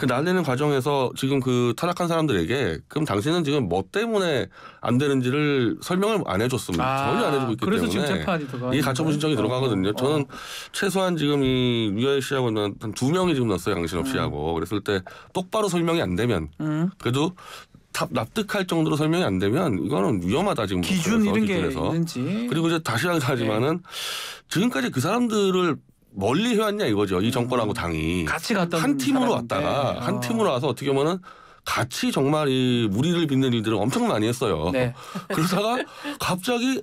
그 날리는 과정에서 지금 그 타락한 사람들에게 그럼 당신은 지금 뭐 때문에 안 되는지를 설명을 안 해줬습니다. 아, 전혀 안 해주고 있기 그래서 때문에 지금 재판이 들어가 이 가처분 신청이 들어가거든요. 어. 저는 최소한 지금 이 유아일 씨하고는 한 두 명이 지금 났어요 양신업 음. 하고 그랬을 때 똑바로 설명이 안 되면 음. 그래도 납득할 정도로 설명이 안 되면 이거는 위험하다 지금 기준 이런 기준에서. 게 있는지 그리고 이제 다시 한 가지만은 네. 지금까지 그 사람들을 멀리 해왔냐 이거죠. 이 정권하고 음, 당이 같이 갔다 한 팀으로 사람인데. 왔다가 아. 한 팀으로 와서 어떻게 보면은 같이 정말 이 무리를 빚는 일들을 엄청 많이 했어요. 네. <laughs> 그러다가 갑자기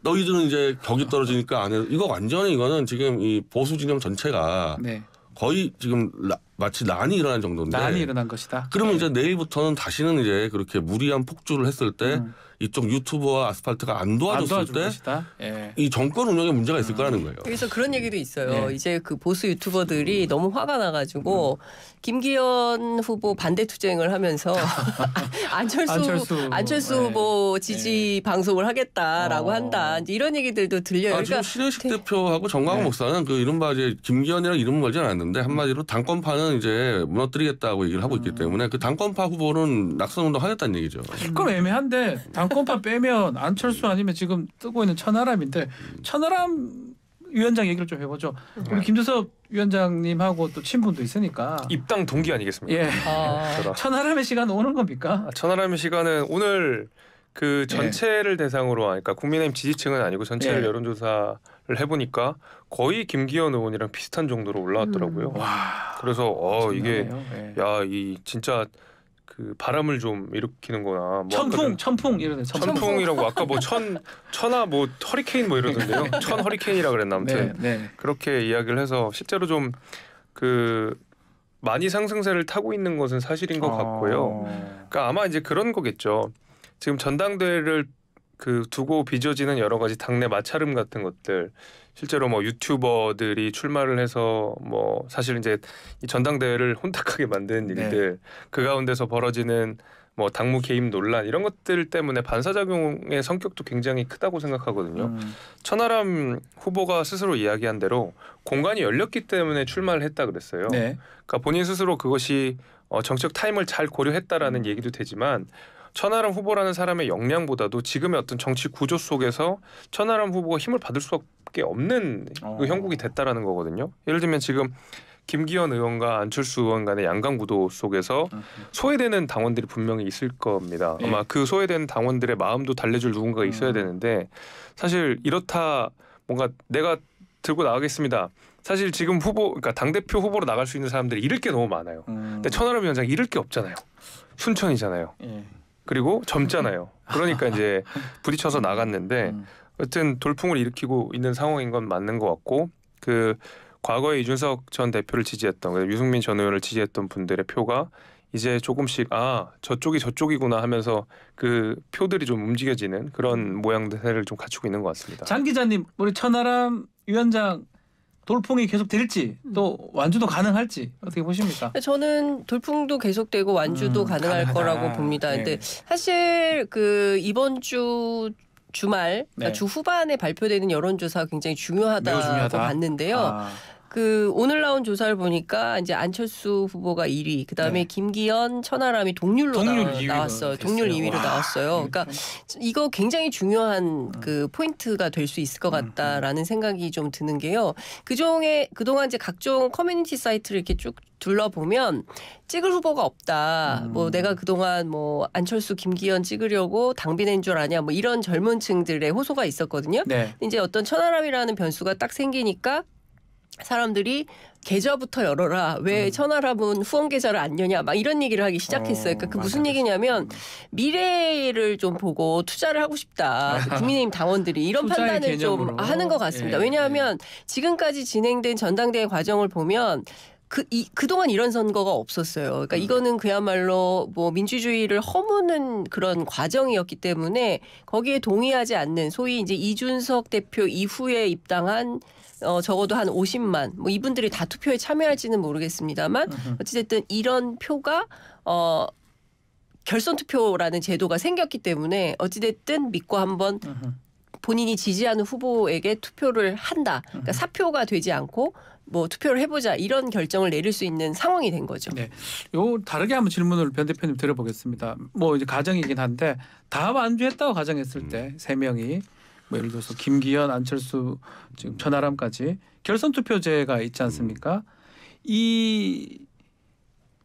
너희들은 이제 벽이 떨어지니까 안 해. 이거 완전히 이거는 지금 이 보수 진영 전체가 네. 거의 지금 마치 난이 일어난 정도인데 난이 일어난 것이다. 그러면 네. 이제 내일부터는 다시는 이제 그렇게 무리한 폭주를 했을 때 음. 이쪽 유튜버와 아스팔트가 안 도와줬을 때이 예. 정권 운영에 문제가 있을 음. 거라는 거예요. 그래서 그런 얘기도 있어요. 예. 이제 그 보수 유튜버들이 음. 너무 화가 나가지고 음. 김기현 후보 반대 투쟁을 하면서 <laughs> <laughs> 안철수 안철수, 안철수 네. 후보 예. 지지 방송을 하겠다라고 어. 한다. 이제 이런 얘기들도 들려요. 아, 그러니까 지금 신혜식 대... 표하고 정광 네. 목사는 그 이른바 이제 김기현이랑 이름 걸지 않았는데 한마디로 당권파는 당은 이제 무너뜨리겠다고 얘기를 하고 있기 음. 때문에 그 당권파 후보는 낙선운동 하겠다는 얘기죠. 그럼 애매한데 당권파 빼면 안철수 아니면 지금 뜨고 있는 천하람인데 천하람 위원장 얘기를 좀 해보죠. 우리 네. 김준섭 위원장님하고 또 친분도 있으니까 입당 동기 아니겠습니까? 예. 아. 천하람의 시간 오는 겁니까? 아, 천하람의 시간은 오늘 그 전체를 대상으로 하니까 국민의힘 지지층은 아니고 전체를 예. 여론조사 해보니까 거의 김기현 의원이랑 비슷한 정도로 올라왔더라고요. 음. 그래서 어 이게 네. 예. 야이 진짜 그 바람을 좀일으키는구나뭐 천풍 천풍 이러네 천풍. 천풍이라고 아까 뭐 천 천하 뭐 허리케인 뭐 이러던데요 네. 천 허리케인이라 그랬나 아무튼 네, 네. 그렇게 이야기를 해서 실제로 좀 그 많이 상승세를 타고 있는 것은 사실인 것 아. 같고요. 그러니까 아마 이제 그런 거겠죠. 지금 전당대회를 그 두고 빚어지는 여러 가지 당내 마찰음 같은 것들 실제로 뭐 유튜버들이 출마를 해서 뭐 사실 이제 이 전당대회를 <laughs> 혼탁하게 만든 네. 일들 네. 그 가운데서 벌어지는 뭐 당무 개입 논란 이런 것들 때문에 반사작용의 성격도 굉장히 크다고 생각하거든요. 음. 천하람 후보가 스스로 이야기한 대로 공간이 열렸기 때문에 출마를 했다 그랬어요. 네. 그러니까 본인 스스로 그것이 어, 정책 타임을 잘 고려했다라는 얘기도 되지만 천하람 후보라는 사람의 역량보다도 지금의 어떤 정치 구조 속에서 천하람 후보가 힘을 받을 수밖에 없는 그 어. 형국이 됐다라는 거거든요. 예를 들면 지금 김기현 의원과 안철수 의원 간의 양강 구도 속에서 소외되는 당원들이 분명히 있을 겁니다. 네. 아마 그소외된 당원들의 마음도 달래줄 누군가가 있어야 음. 되는데 사실 이렇다 뭔가 내가 들고 나가겠습니다. 사실 지금 후보 그러니까 당 대표 후보로 나갈 수 있는 사람들이 잃을 게 너무 많아요. 음. 근데 천하람 위원장 잃을 게 없잖아요. 순천이잖아요. 예. 그리고 젊잖아요. 음. 그러니까 이제 부딪혀서 나갔는데 음. 여튼 돌풍을 일으키고 있는 상황인 건 맞는 것 같고 그 과거에 이준석 전 대표를 지지했던 유승민 전 의원을 지지했던 분들의 표가 이제 조금씩 아 저쪽이 저쪽이구나 하면서 그 표들이 좀 움직여지는 그런 모양새를 좀 갖추고 있는 것 같습니다. 장 기자님 우리 천하람 위원장 돌풍이 계속 될지 음. 또 완주도 가능할지 어떻게 보십니까? 저는 돌풍도 계속되고 완주도 음, 가능할 가능하다. 거라고 봅니다. 네. 근데 사실 그 이번 주 주말 그러니까 네. 주 후반에 발표되는 여론조사 굉장히 중요하다고 중요하다. 봤는데요. 아. 그 오늘 나온 조사를 보니까 이제 안철수 후보가 1위, 그다음에 네. 김기현, 천하람이 동률로 동률 나, 왔어요 동률 2위로 와. 나왔어요. 그러니까 이거 굉장히 중요한 그 음. 포인트가 될 수 있을 것 음, 같다라는 음. 생각이 좀 드는 게요. 그중에 그동안 이제 각종 커뮤니티 사이트를 이렇게 쭉 둘러보면 찍을 후보가 없다. 뭐 음. 뭐 내가 그동안 뭐 안철수, 김기현 찍으려고 당비낸 줄 아냐. 뭐 이런 젊은 층들의 호소가 있었거든요. 네. 이제 어떤 천하람이라는 변수가 딱 생기니까 사람들이 계좌부터 열어라. 왜 음. 천하람은 후원 계좌를 안 여냐. 막 이런 얘기를 하기 시작했어요. 그러니까 그 어, 무슨 얘기냐면 미래를 좀 보고 투자를 하고 싶다. 그 <laughs> 국민의힘 당원들이 이런 판단을 개념으로. 좀 하는 것 같습니다. 예, 예, 왜냐하면 지금까지 진행된 전당대회 과정을 보면 그, 이, 그동안 이런 선거가 없었어요. 그러니까 음. 이거는 그야말로 뭐 민주주의를 허무는 그런 과정이었기 때문에 거기에 동의하지 않는 소위 이제 이준석 대표 이후에 입당한 어, 적어도 한 50만 뭐 이분들이 다 투표에 참여할지는 모르겠습니다만 어찌됐든 이런 표가 어 결선 투표라는 제도가 생겼기 때문에 어찌됐든 믿고 한번 본인이 지지하는 후보에게 투표를 한다. 그러니까 사표가 되지 않고 뭐 투표를 해보자 이런 결정을 내릴 수 있는 상황이 된 거죠. 네, 요 다르게 한번 질문을 변 대표님 드려보겠습니다. 뭐 이제 가정이긴 한데 다 완주했다고 가정했을 음. 때세 명이 뭐 예를 들어서 김기현, 안철수 지금 천하람까지 결선 투표제가 있지 않습니까? 이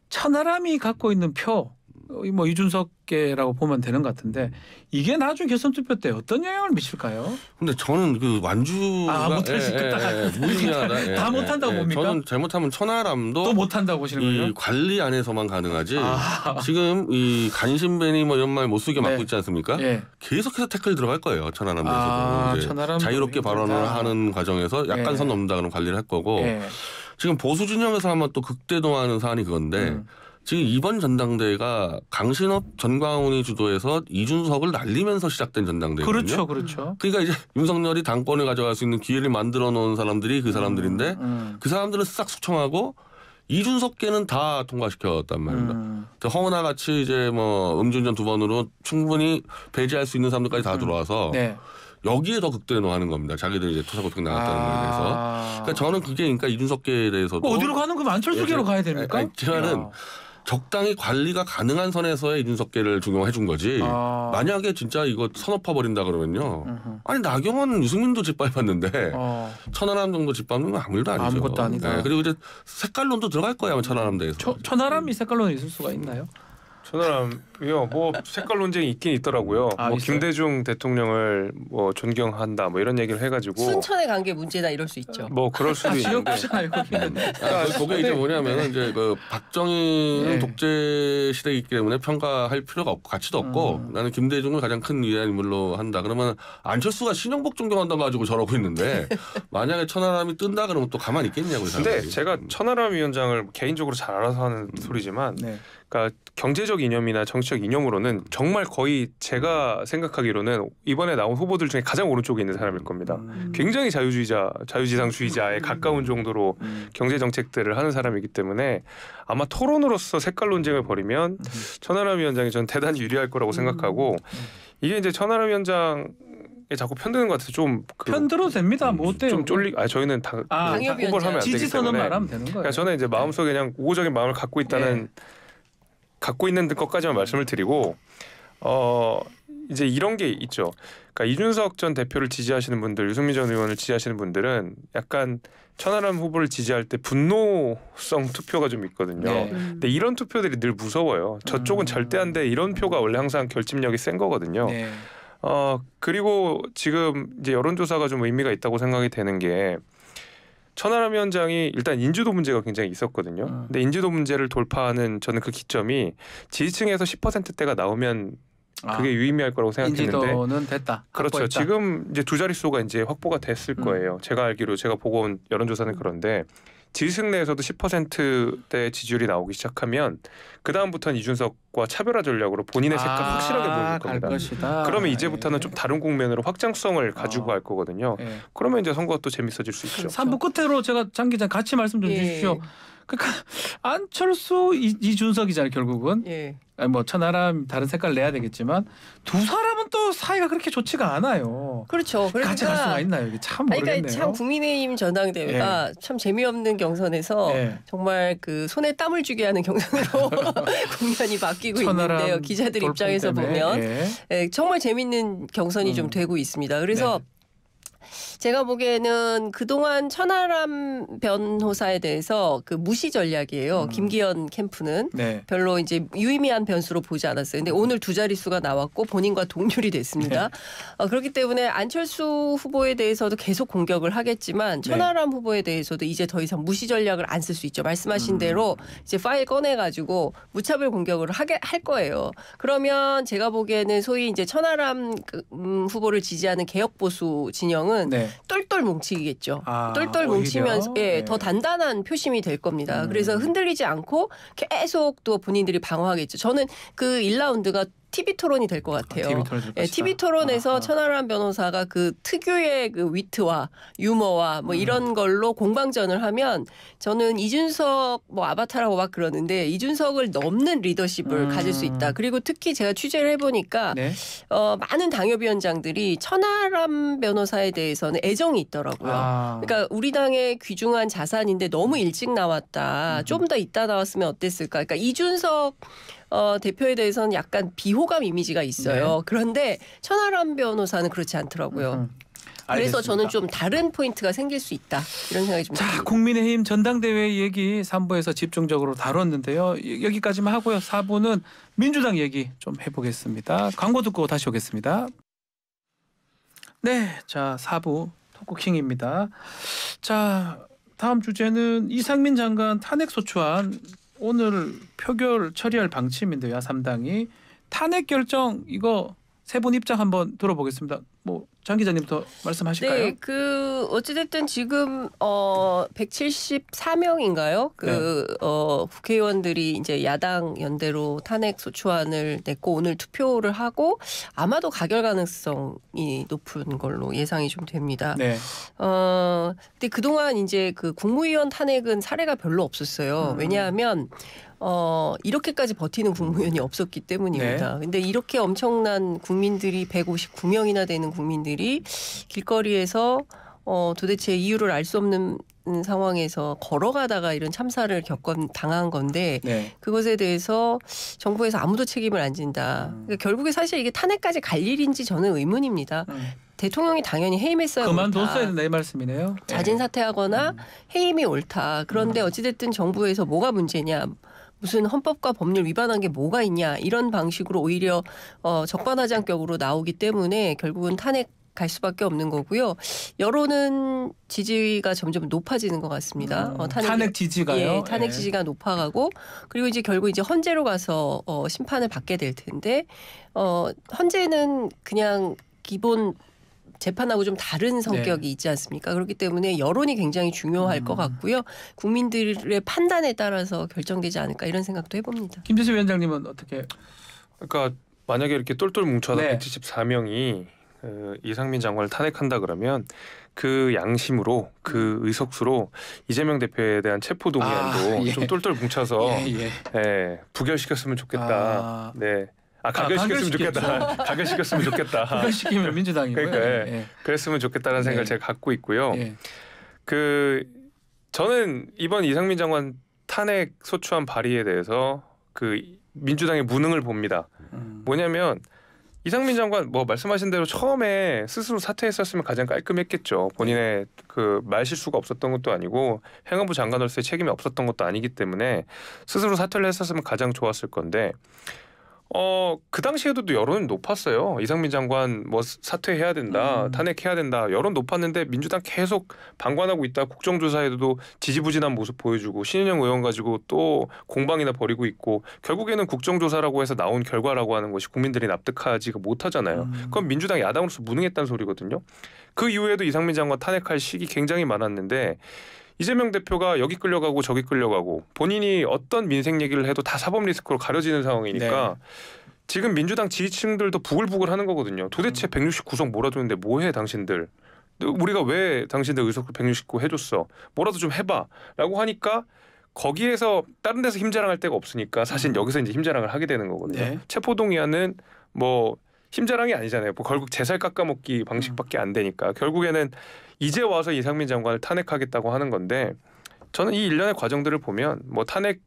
천하람이 갖고 있는 표 어, 뭐 이준석계라고 보면 되는 것 같은데 이게 나중 결선 투표 때 어떤 영향을 미칠까요? 근데 저는 그 완주가 아 못하실 거다 무의미하다 다 예, 예. 못한다고 예, 봅니까? 저는 잘못하면 천하람도 또 못한다고 보시는 거예요? 관리 안에서만 가능하지 아. 지금 이 간신배니 뭐이말못 쓰게 막고 네. 있지 않습니까? 네. 계속해서 태클 들어갈 거예요 천하람 아, 천하람 자유롭게 발언을 하는 과정에서 약간 네. 선 넘는다 그러면 관리를 할 거고 지금 보수 진영에서 아마 또 극대동하는 사안이 그건데. 음. 지금 이번 전당대회가 강신업 전광훈이 주도해서 이준석을 날리면서 시작된 전당대회거든요. 그렇죠, 그렇죠. 음. 그러니까 이제 윤석열이 당권을 가져갈 수 있는 기회를 만들어 놓은 사람들이 그 음, 사람들인데 음, 음. 그 그사람들을싹 숙청하고 이준석계는 다 통과시켰단 말입니다. 음. 허은아 같이 이제 뭐 음주운전 두 번으로 충분히 배제할 수 있는 사람들까지 다 음. 들어와서 네. 여기에 더극대화하는 겁니다. 자기들이 이제 토사구팽 나갔다는 거에 아. 대해서. 그러니까 저는 그게 그러니까 이준석계에 대해서도 뭐 어디로 가는 거 그 안철수계로 예, 예. 가야 됩니까? 제 말은 어. 적당히 관리가 가능한 선에서의 이준석계를 중용해 준 거지. 아. 만약에 진짜 이거 선업화 버린다 그러면요. 으흠. 아니 나경원 유승민도 짓밟았는데 어. 천하람 정도 짓밟는 건 아무 일도 아니죠. 아무것도 아니다. 네. 그리고 이제 색깔론도 들어갈 거야 아마 천하람 대에서. 천하람이 색깔론이 있을 수가 있나요? 천하람 왜요? 뭐 색깔 논쟁이 있긴 있더라고요. 아, 뭐 있어요? 김대중 대통령을 뭐 존경한다 뭐 이런 얘기를 해가지고 순천의 관계 문제다 이럴 수 있죠. 뭐 그럴 수도 있는데 알고 있는데. 네. 아, 그- 그게 이제 뭐냐면은 이제 그 박정희는 네. 독재 시대이기 때문에 평가할 필요가 없고 가치도 없고 음. 나는 김대중을 가장 큰 위대한 인물로 한다. 그러면 안철수가 신영복 존경한다 가지고 저러고 있는데 <laughs> 만약에 천하람이 뜬다 그러면 또 가만히 있겠냐고. 이 근데 사람들이. 제가 천하람 위원장을 개인적으로 잘 알아서 하는 음. 소리지만 네. 그러니까 경제적 이념이나 정치 정치적 이념으로는 정말 거의 제가 생각하기로는 이번에 나온 후보들 중에 가장 오른쪽에 있는 사람일 겁니다. 음. 굉장히 자유주의자, 자유지상주의자에 음. 가까운 정도로 음. 경제 정책들을 하는 사람이기 때문에 아마 토론으로서 색깔 논쟁을 벌이면 음. 천하람 위원장이 전 대단히 유리할 거라고 음. 생각하고 이게 이제 천하람 위원장 자꾸 편드는 것 같아서 좀그편들어 됩니다. 뭐 어때요? 좀 쫄리. 아 저희는 다 아, 뭐, 후보를 하면 안 되기 때문에. 지지선은만 하면 되는 거예요. 그러니까 저는 이제 마음속에 그냥 우호적인 마음을 갖고 있다는 예. 갖고 있는 것까지만 말씀을 드리고 어 이제 이런 게 있죠. 그러니까 이준석 전 대표를 지지하시는 분들, 유승민 전 의원을 지지하시는 분들은 약간 천하람 후보를 지지할 때 분노성 투표가 좀 있거든요. 네. 근데 이런 투표들이 늘 무서워요. 저쪽은 음. 절대 안 돼. 이런 표가 원래 항상 결집력이 센 거거든요. 네. 어 그리고 지금 이제 여론조사가 좀 의미가 있다고 생각이 되는 게 천하람 위원장이 일단 인지도 문제가 굉장히 있었거든요. 음. 근데 인지도 문제를 돌파하는 저는 그 기점이 지지층에서 10%대가 나오면 그게 아, 유의미할 거라고 생각했는데 인지도는 됐다. 그렇죠. 확보했다. 지금 이제 두 자릿수가 이제 확보가 됐을 음. 거예요. 제가 알기로 제가 보고 온 여론조사는 그런데 지지층 내에서도 10%대 지지율이 나오기 시작하면 그 다음부터는 이준석과 차별화 전략으로 본인의 아, 색깔 아, 확실하게 보일 겁니다. 것이다. 그러면 아, 이제부터는 예. 좀 다른 국면으로 확장성을 아, 가지고 갈 아. 거거든요. 예. 그러면 이제 선거가 또 재밌어질 수 있죠. 3부 끝으로 제가 장 기자 같이 말씀 좀 예. 주십시오. 그러니까 안철수 이, 이준석이잖아요 결국은. 예. 아, 뭐 천하람 다른 색깔 내야 되겠지만 두 사람은 또 사이가 그렇게 좋지가 않아요. 그렇죠. 그러니까 같이 갈 수가 있나요? 이게 참 그러니까 모르겠네요. 그러니까 참 국민의힘 전당대회가 예. 참 재미없는 경선에서 예. 정말 그 손에 땀을 쥐게 하는 경선으로 <laughs> <laughs> 국면이 바뀌고 있는데요. 기자들 입장에서 때문에. 보면 예. 예 정말 재밌는 경선이 음. 좀 되고 있습니다. 그래서 네. 제가 보기에는 그동안 천하람 변호사에 대해서 그 무시 전략이에요. 음. 김기현 캠프는 네. 별로 이제 유의미한 변수로 보지 않았어요. 근데 오늘 두 자릿수가 나왔고 본인과 동률이 됐습니다. 네. 어, 그렇기 때문에 안철수 후보에 대해서도 계속 공격을 하겠지만 네. 천하람 네. 후보에 대해서도 이제 더 이상 무시 전략을 안 쓸 수 있죠. 말씀하신 음. 대로 이제 파일 꺼내 가지고 무차별 공격을 하게 할 거예요. 그러면 제가 보기에는 소위 이제 천하람 그, 음, 후보를 지지하는 개혁 보수 진영은 대통은 네. 똘똘 뭉치겠죠. 아, 똘똘 뭉치면서 예, 네. 더 단단한 표심이 될 겁니다. 음. 그래서 흔들리지 않고 계속 또 본인들이 방어하겠죠. 저는 그 1라운드가 TV 토론이 될것 아, 같아요. 아, TV 토론 예, TV 토론에서 아, 천하람 변호사가 그 특유의 그 위트와 유머와 뭐 음. 이런 걸로 공방전을 하면 저는 이준석 뭐 아바타라고 막 그러는데 이준석을 넘는 리더십을 음. 가질 수 있다. 음. 그리고 특히 제가 취재를 해보니까 네? 어, 많은 당협위원장들이 천하람 변호사에 대해서는 애정이 있더라고요. 아. 그러니까 우리 당의 귀중한 자산인데 너무 일찍 나왔다. 음. 좀더 있다 나왔으면 어땠을까. 그러니까 이준석 어, 대표에 대해서는 약간 비호감 이미지가 있어요. 네. 그런데 천하람 변호사는 그렇지 않더라고요. 음. 그래서 알겠습니다. 저는 좀 다른 포인트가 생길 수 있다 이런 생각이 좀. 자 듭니다. 국민의힘 전당대회 얘기 3부에서 집중적으로 다뤘는데요. 여기까지만 하고요. 4부는 민주당 얘기 좀 해보겠습니다. 광고 듣고 다시 오겠습니다. 네, 자 4부 토크킹입니다. 자 다음 주제는 이상민 장관 탄핵 소추안 오늘 표결 처리할 방침인데요. 야삼당이 탄핵 결정 이거 세 분 입장 한번 들어보겠습니다. 뭐장 기자님부터 말씀하실까요? 네, 그 어찌됐든 지금 어 174명인가요? 그어 네. 어, 국회의원들이 이제 야당 연대로 탄핵 소추안을 냈고 오늘 투표를 하고 아마도 가결 가능성이 높은 걸로 예상이 좀 됩니다. 네. 어 근데 그동안 이제 그 국무위원 탄핵은 사례가 별로 없었어요. 음. 왜냐하면 어, 이렇게까지 버티는 국무위원이 없었기 때문입니다. 네. 근데 이렇게 엄청난 국민들이 159명이나 되는 국민들이 길거리에서 어, 도대체 이유를 알 수 없는 상황에서 걸어가다가 이런 참사를 겪은 당한 건데 네. 그것에 대해서 정부에서 아무도 책임을 안 진다. 음. 그러니까 결국에 사실 이게 탄핵까지 갈 일인지 저는 의문입니다. 음. 대통령이 당연히 해임했어야 그만뒀어야 된다 이 말씀이네요. 자진 사퇴하거나 음. 네. 해임이 옳다. 그런데 음. 어찌됐든 정부에서 뭐가 문제냐. 무슨 헌법과 법률 위반한 게 뭐가 있냐 이런 방식으로 오히려 어, 적반하장격으로 나오기 때문에 결국은 탄핵 갈 수밖에 없는 거고요. 여론은 지지가 점점 높아지는 것 같습니다. 음, 어, 탄핵, 탄핵, 지지가요? 예, 탄핵 예. 지지가 높아가고 그리고 이제 결국 이제 헌재로 가서 어, 심판을 받게 될 텐데 어, 헌재는 그냥 기본 재판하고 좀 다른 네. 성격이 네. 있지 않습니까? 그렇기 때문에 여론이 굉장히 중요할 음. 것 같고요. 국민들의 판단에 따라서 결정되지 않을까 이런 생각도 해봅니다. 김재수 위원장님은 어떻게? 그러니까 만약에 이렇게 똘똘 뭉쳐서 네. 174명이 그 어, 이상민 장관을 탄핵한다 그러면 그 양심으로 그 음. 의석수로 이재명 대표에 대한 체포 동의안도 아, 예. 좀 똘똘 뭉쳐서 예, 예. 예 부결시켰으면 좋겠다. 아. 네. 아, 아 가결시켰으면 좋겠다. 가결시켰으면 <laughs> 좋겠다. 가결시키면 민주당이 그러니까 예. 예. 그랬으면 좋겠다는 라 생각을 네. 제가 갖고 있고요. 예. 그 저는 이번 이상민 장관 탄핵 소추안 발의에 대해서 그 민주당의 무능을 봅니다. 음. 뭐냐면 이상민 장관 뭐 말씀하신 대로 처음에 스스로 사퇴했었으면 가장 깔끔했겠죠. 본인의 그 말실수가 없었던 것도 아니고 행안부 장관으로서의 책임이 없었던 것도 아니기 때문에 스스로 사퇴를 했었으면 가장 좋았을 건데 어, 그 당시에도 여론이 높았어요. 이상민 장관 뭐 사퇴해야 된다, 음. 탄핵해야 된다. 여론 높았는데 민주당 계속 방관하고 있다. 국정조사에도 지지부진한 모습 보여주고 신인영 의원 가지고 또 공방이나 벌이고 있고 결국에는 국정조사라고 해서 나온 결과라고 하는 것이 국민들이 납득하지 못하잖아요. 음. 그건 민주당 야당으로서 무능했다는 소리거든요. 그 이후에도 이상민 장관 탄핵할 시기 굉장히 많았는데 이재명 대표가 여기 끌려가고 저기 끌려가고 본인이 어떤 민생 얘기를 해도 다 사법 리스크로 가려지는 상황이니까 네. 지금 민주당 지지층들도 부글부글 하는 거거든요. 도대체 음. 169석 몰아줬는데 뭐해 당신들. 우리가 왜 당신들 의석 169 해줬어. 뭐라도 좀 해봐. 라고 하니까 거기에서 다른 데서 힘자랑할 데가 없으니까 사실 음. 여기서 이제 힘자랑을 하게 되는 거거든요. 네. 체포동의안은 뭐 힘자랑이 아니잖아요. 뭐 결국 재살 깎아먹기 음. 방식밖에 안 되니까 결국에는 이제 와서 이상민 장관을 탄핵하겠다고 하는 건데 저는 이 일련의 과정들을 보면 뭐 탄핵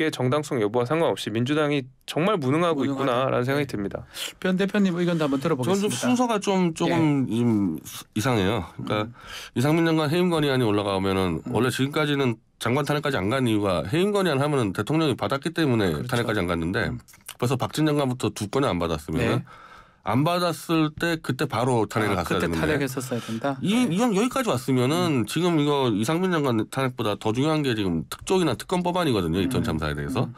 의 정당성 여부와 상관없이 민주당이 정말 무능하고 무능하다. 있구나라는 생각이 네. 듭니다. 변 대표님 의견도 한번 들어보겠습니다. 저는 좀 순서가 좀 조금 예. 좀 이상해요. 그러니까 음. 이상민 장관 해임 건의안이 올라가면은 음. 원래 지금까지는 장관 탄핵까지 안 간 이유가 해임 건의안 하면은 대통령이 받았기 때문에 그렇죠. 탄핵까지 안 갔는데 음. 벌써 박진 장관부터 두 건을 안 받았으면 네. 안 받았을 때 그때 바로 탄핵을 아, 갔어야 그때 되는데. 탄핵했었어야 된다. 이 네. 이건 여기까지 왔으면은 음. 지금 이거 이상민 장관 탄핵보다 더 중요한 게 지금 특종이나 특검 법안이거든요. 이0참사에 음. 대해서. 음.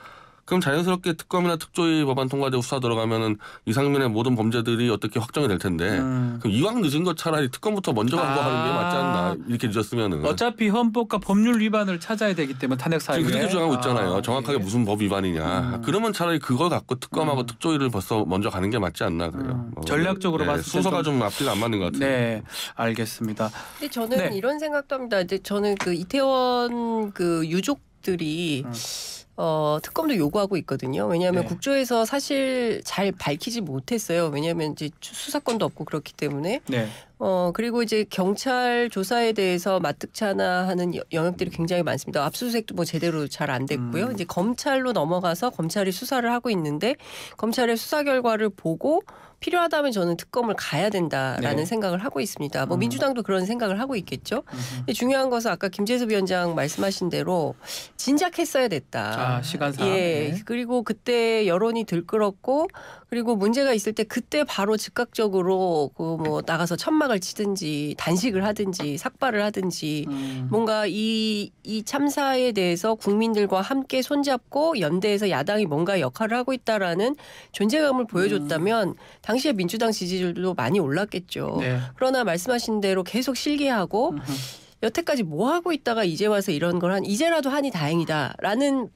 그럼 자연스럽게 특검이나 특조위 법안 통과되고 수사 들어가면은 이상민의 모든 범죄들이 어떻게 확정이 될 텐데 음. 그럼 이왕 늦은 것 차라리 특검부터 먼저 가 아. 강구하는 게 맞지 않나 이렇게 늦었으면은 어차피 헌법과 법률 위반을 찾아야 되기 때문에 탄핵 사유에 지금 그렇게 주장하고 있잖아요. 아. 정확하게 네. 무슨 법 위반이냐. 음. 그러면 차라리 그걸 갖고 특검하고 음. 특조위를 벌써 먼저 가는 게 맞지 않나 그래요. 음. 뭐 전략적으로 네. 봤을 때 순서가 좀 앞뒤가 안 맞는 것 같아요. 네, 알겠습니다. 근데 저는 네. 이런 생각도 합니다. 이제 저는 그 이태원 그 유족 들이 음. 어, 특검도 요구하고 있거든요. 왜냐하면 네. 국조에서 사실 잘 밝히지 못했어요. 왜냐하면 이제 수사권도 없고 그렇기 때문에. 네. 어, 그리고 이제 경찰 조사에 대해서 마뜩차나 하는 영역들이 굉장히 많습니다. 압수수색도 뭐 제대로 잘 안 됐고요. 음. 이제 검찰로 넘어가서 검찰이 수사를 하고 있는데 검찰의 수사 결과를 보고 필요하다면 저는 특검을 가야 된다라는 네. 생각을 하고 있습니다. 뭐 음. 민주당도 그런 생각을 하고 있겠죠. 음. 중요한 것은 아까 김재섭 위원장 말씀하신 대로 진작했어야 됐다. 아, 시간상. 예. 네. 그리고 그때 여론이 들끓었고 그리고 문제가 있을 때 그때 바로 즉각적으로 그 뭐 나가서 천막을 치든지 단식을 하든지 삭발을 하든지 음. 뭔가 이, 이 참사에 대해서 국민들과 함께 손잡고 연대해서 야당이 뭔가 역할을 하고 있다라는 존재감을 음. 보여줬다면 당시에 민주당 지지율도 많이 올랐겠죠. 네. 그러나 말씀하신 대로 계속 실기하고 음흠. 여태까지 뭐 하고 있다가 이제 와서 이런 걸 한 이제라도 하니 다행이다라는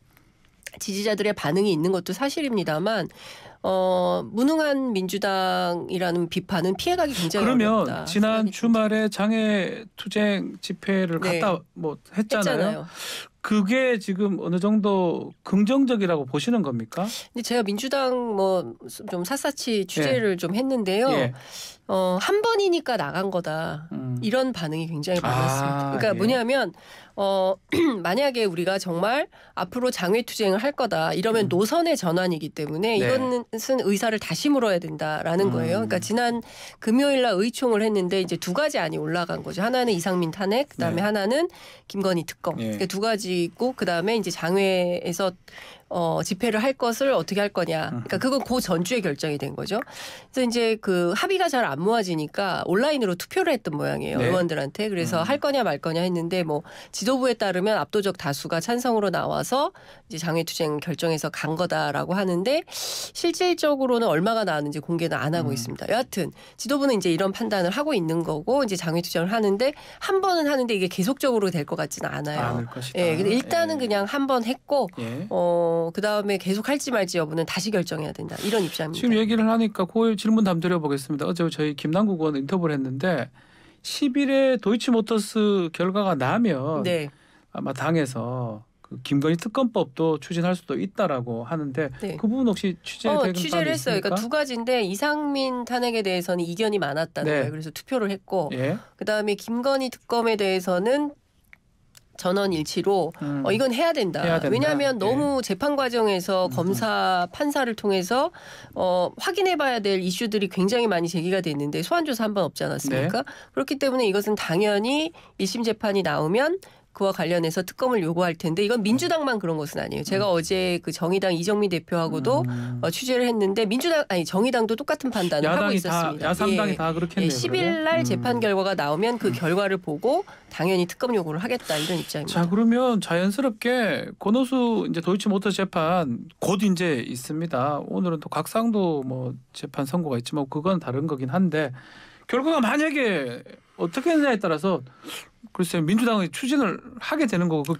지지자들의 반응이 있는 것도 사실입니다만 어, 무능한 민주당이라는 비판은 피해가기 굉장히 그러면 어렵다. 지난 주말에 장애 투쟁 집회를 네. 갔다 뭐 했잖아요. 했잖아요. 그게 지금 어느 정도 긍정적이라고 보시는 겁니까? 근데 제가 민주당 뭐좀 샅샅이 취재를 예. 좀 했는데요. 예. 어한 번이니까 나간 거다 음. 이런 반응이 굉장히 아, 많았습니다. 아, 그러니까 예. 뭐냐면 어, <clears throat> 만약에 우리가 정말 앞으로 장외투쟁을 할 거다 이러면 음. 노선의 전환이기 때문에 네. 이것은 의사를 다시 물어야 된다라는 음. 거예요. 그러니까 지난 금요일 날 의총을 했는데 이제 두 가지 안이 올라간 거죠. 하나는 이상민 탄핵, 그다음에 네. 하나는 김건희 특검. 네. 그러니까 두 가지고 있 그다음에 이제 장외에서 어, 집회를 할 것을 어떻게 할 거냐. 그러니까 그건 그 전주에 결정이 된 거죠. 그래서 이제 그 합의가 잘 안 모아지니까 온라인으로 투표를 했던 모양이에요. 네. 의원들한테. 그래서 음. 할 거냐 말 거냐 했는데 뭐 지도부에 따르면 압도적 다수가 찬성으로 나와서 이제 장외투쟁 결정해서 간 거다라고 하는데 실질적으로는 얼마가 나왔는지 공개는 안 하고 음. 있습니다. 여하튼 지도부는 이제 이런 판단을 하고 있는 거고 이제 장외투쟁을 하는데 한 번은 하는데 이게 계속적으로 될 것 같지는 않아요. 아, 예. 근데 일단은 예. 그냥 한 번 했고 예. 어그 다음에 계속 할지 말지 여부는 다시 결정해야 된다. 이런 입장입니다. 지금 얘기를 하니까 그 질문 담드려보겠습니다. 어제 저희 김남국 의원 인터뷰를 했는데 10일에 도이치모터스 결과가 나면 네. 아마 당에서 그 김건희 특검법도 추진할 수도 있다라고 하는데 네. 그 부분 혹시 취재 어, 취재를 했어요. 그러니까 있습니까? 그러니까 두 가지인데 이상민 탄핵에 대해서는 이견이 많았다는 네. 거예요. 그래서 투표를 했고 예. 그다음에 김건희 특검에 대해서는 전원 일치로 음. 어, 이건 해야 된다. 해야 된다. 왜냐하면 네. 너무 재판 과정에서 음. 검사 판사를 통해서 어, 확인해봐야 될 이슈들이 굉장히 많이 제기가 됐는데 소환 조사 한 번 없지 않았습니까? 네. 그렇기 때문에 이것은 당연히 일심 재판이 나오면 그와 관련해서 특검을 요구할 텐데 이건 민주당만 그런 것은 아니에요. 제가 음. 어제 그 정의당 이정미 대표하고도 음. 어, 취재를 했는데 민주당 아니 정의당도 똑같은 판단을 하고 있었습니다. 다, 야당이 예. 다 그렇겠네요. 예, 10일 날 음. 재판 결과가 나오면 그 음. 결과를 보고 당연히 특검 요구를 하겠다 이런 입장입니다. 자 그러면 자연스럽게 권오수 이제 도이치모터 재판 곧 이제 있습니다. 오늘은 또 각상도 뭐 재판 선고가 있지만 뭐 그건 다른 거긴 한데 결과가 만약에 어떻게 되냐에 따라서 글쎄 민주당이 추진을 하게 되는 거 그.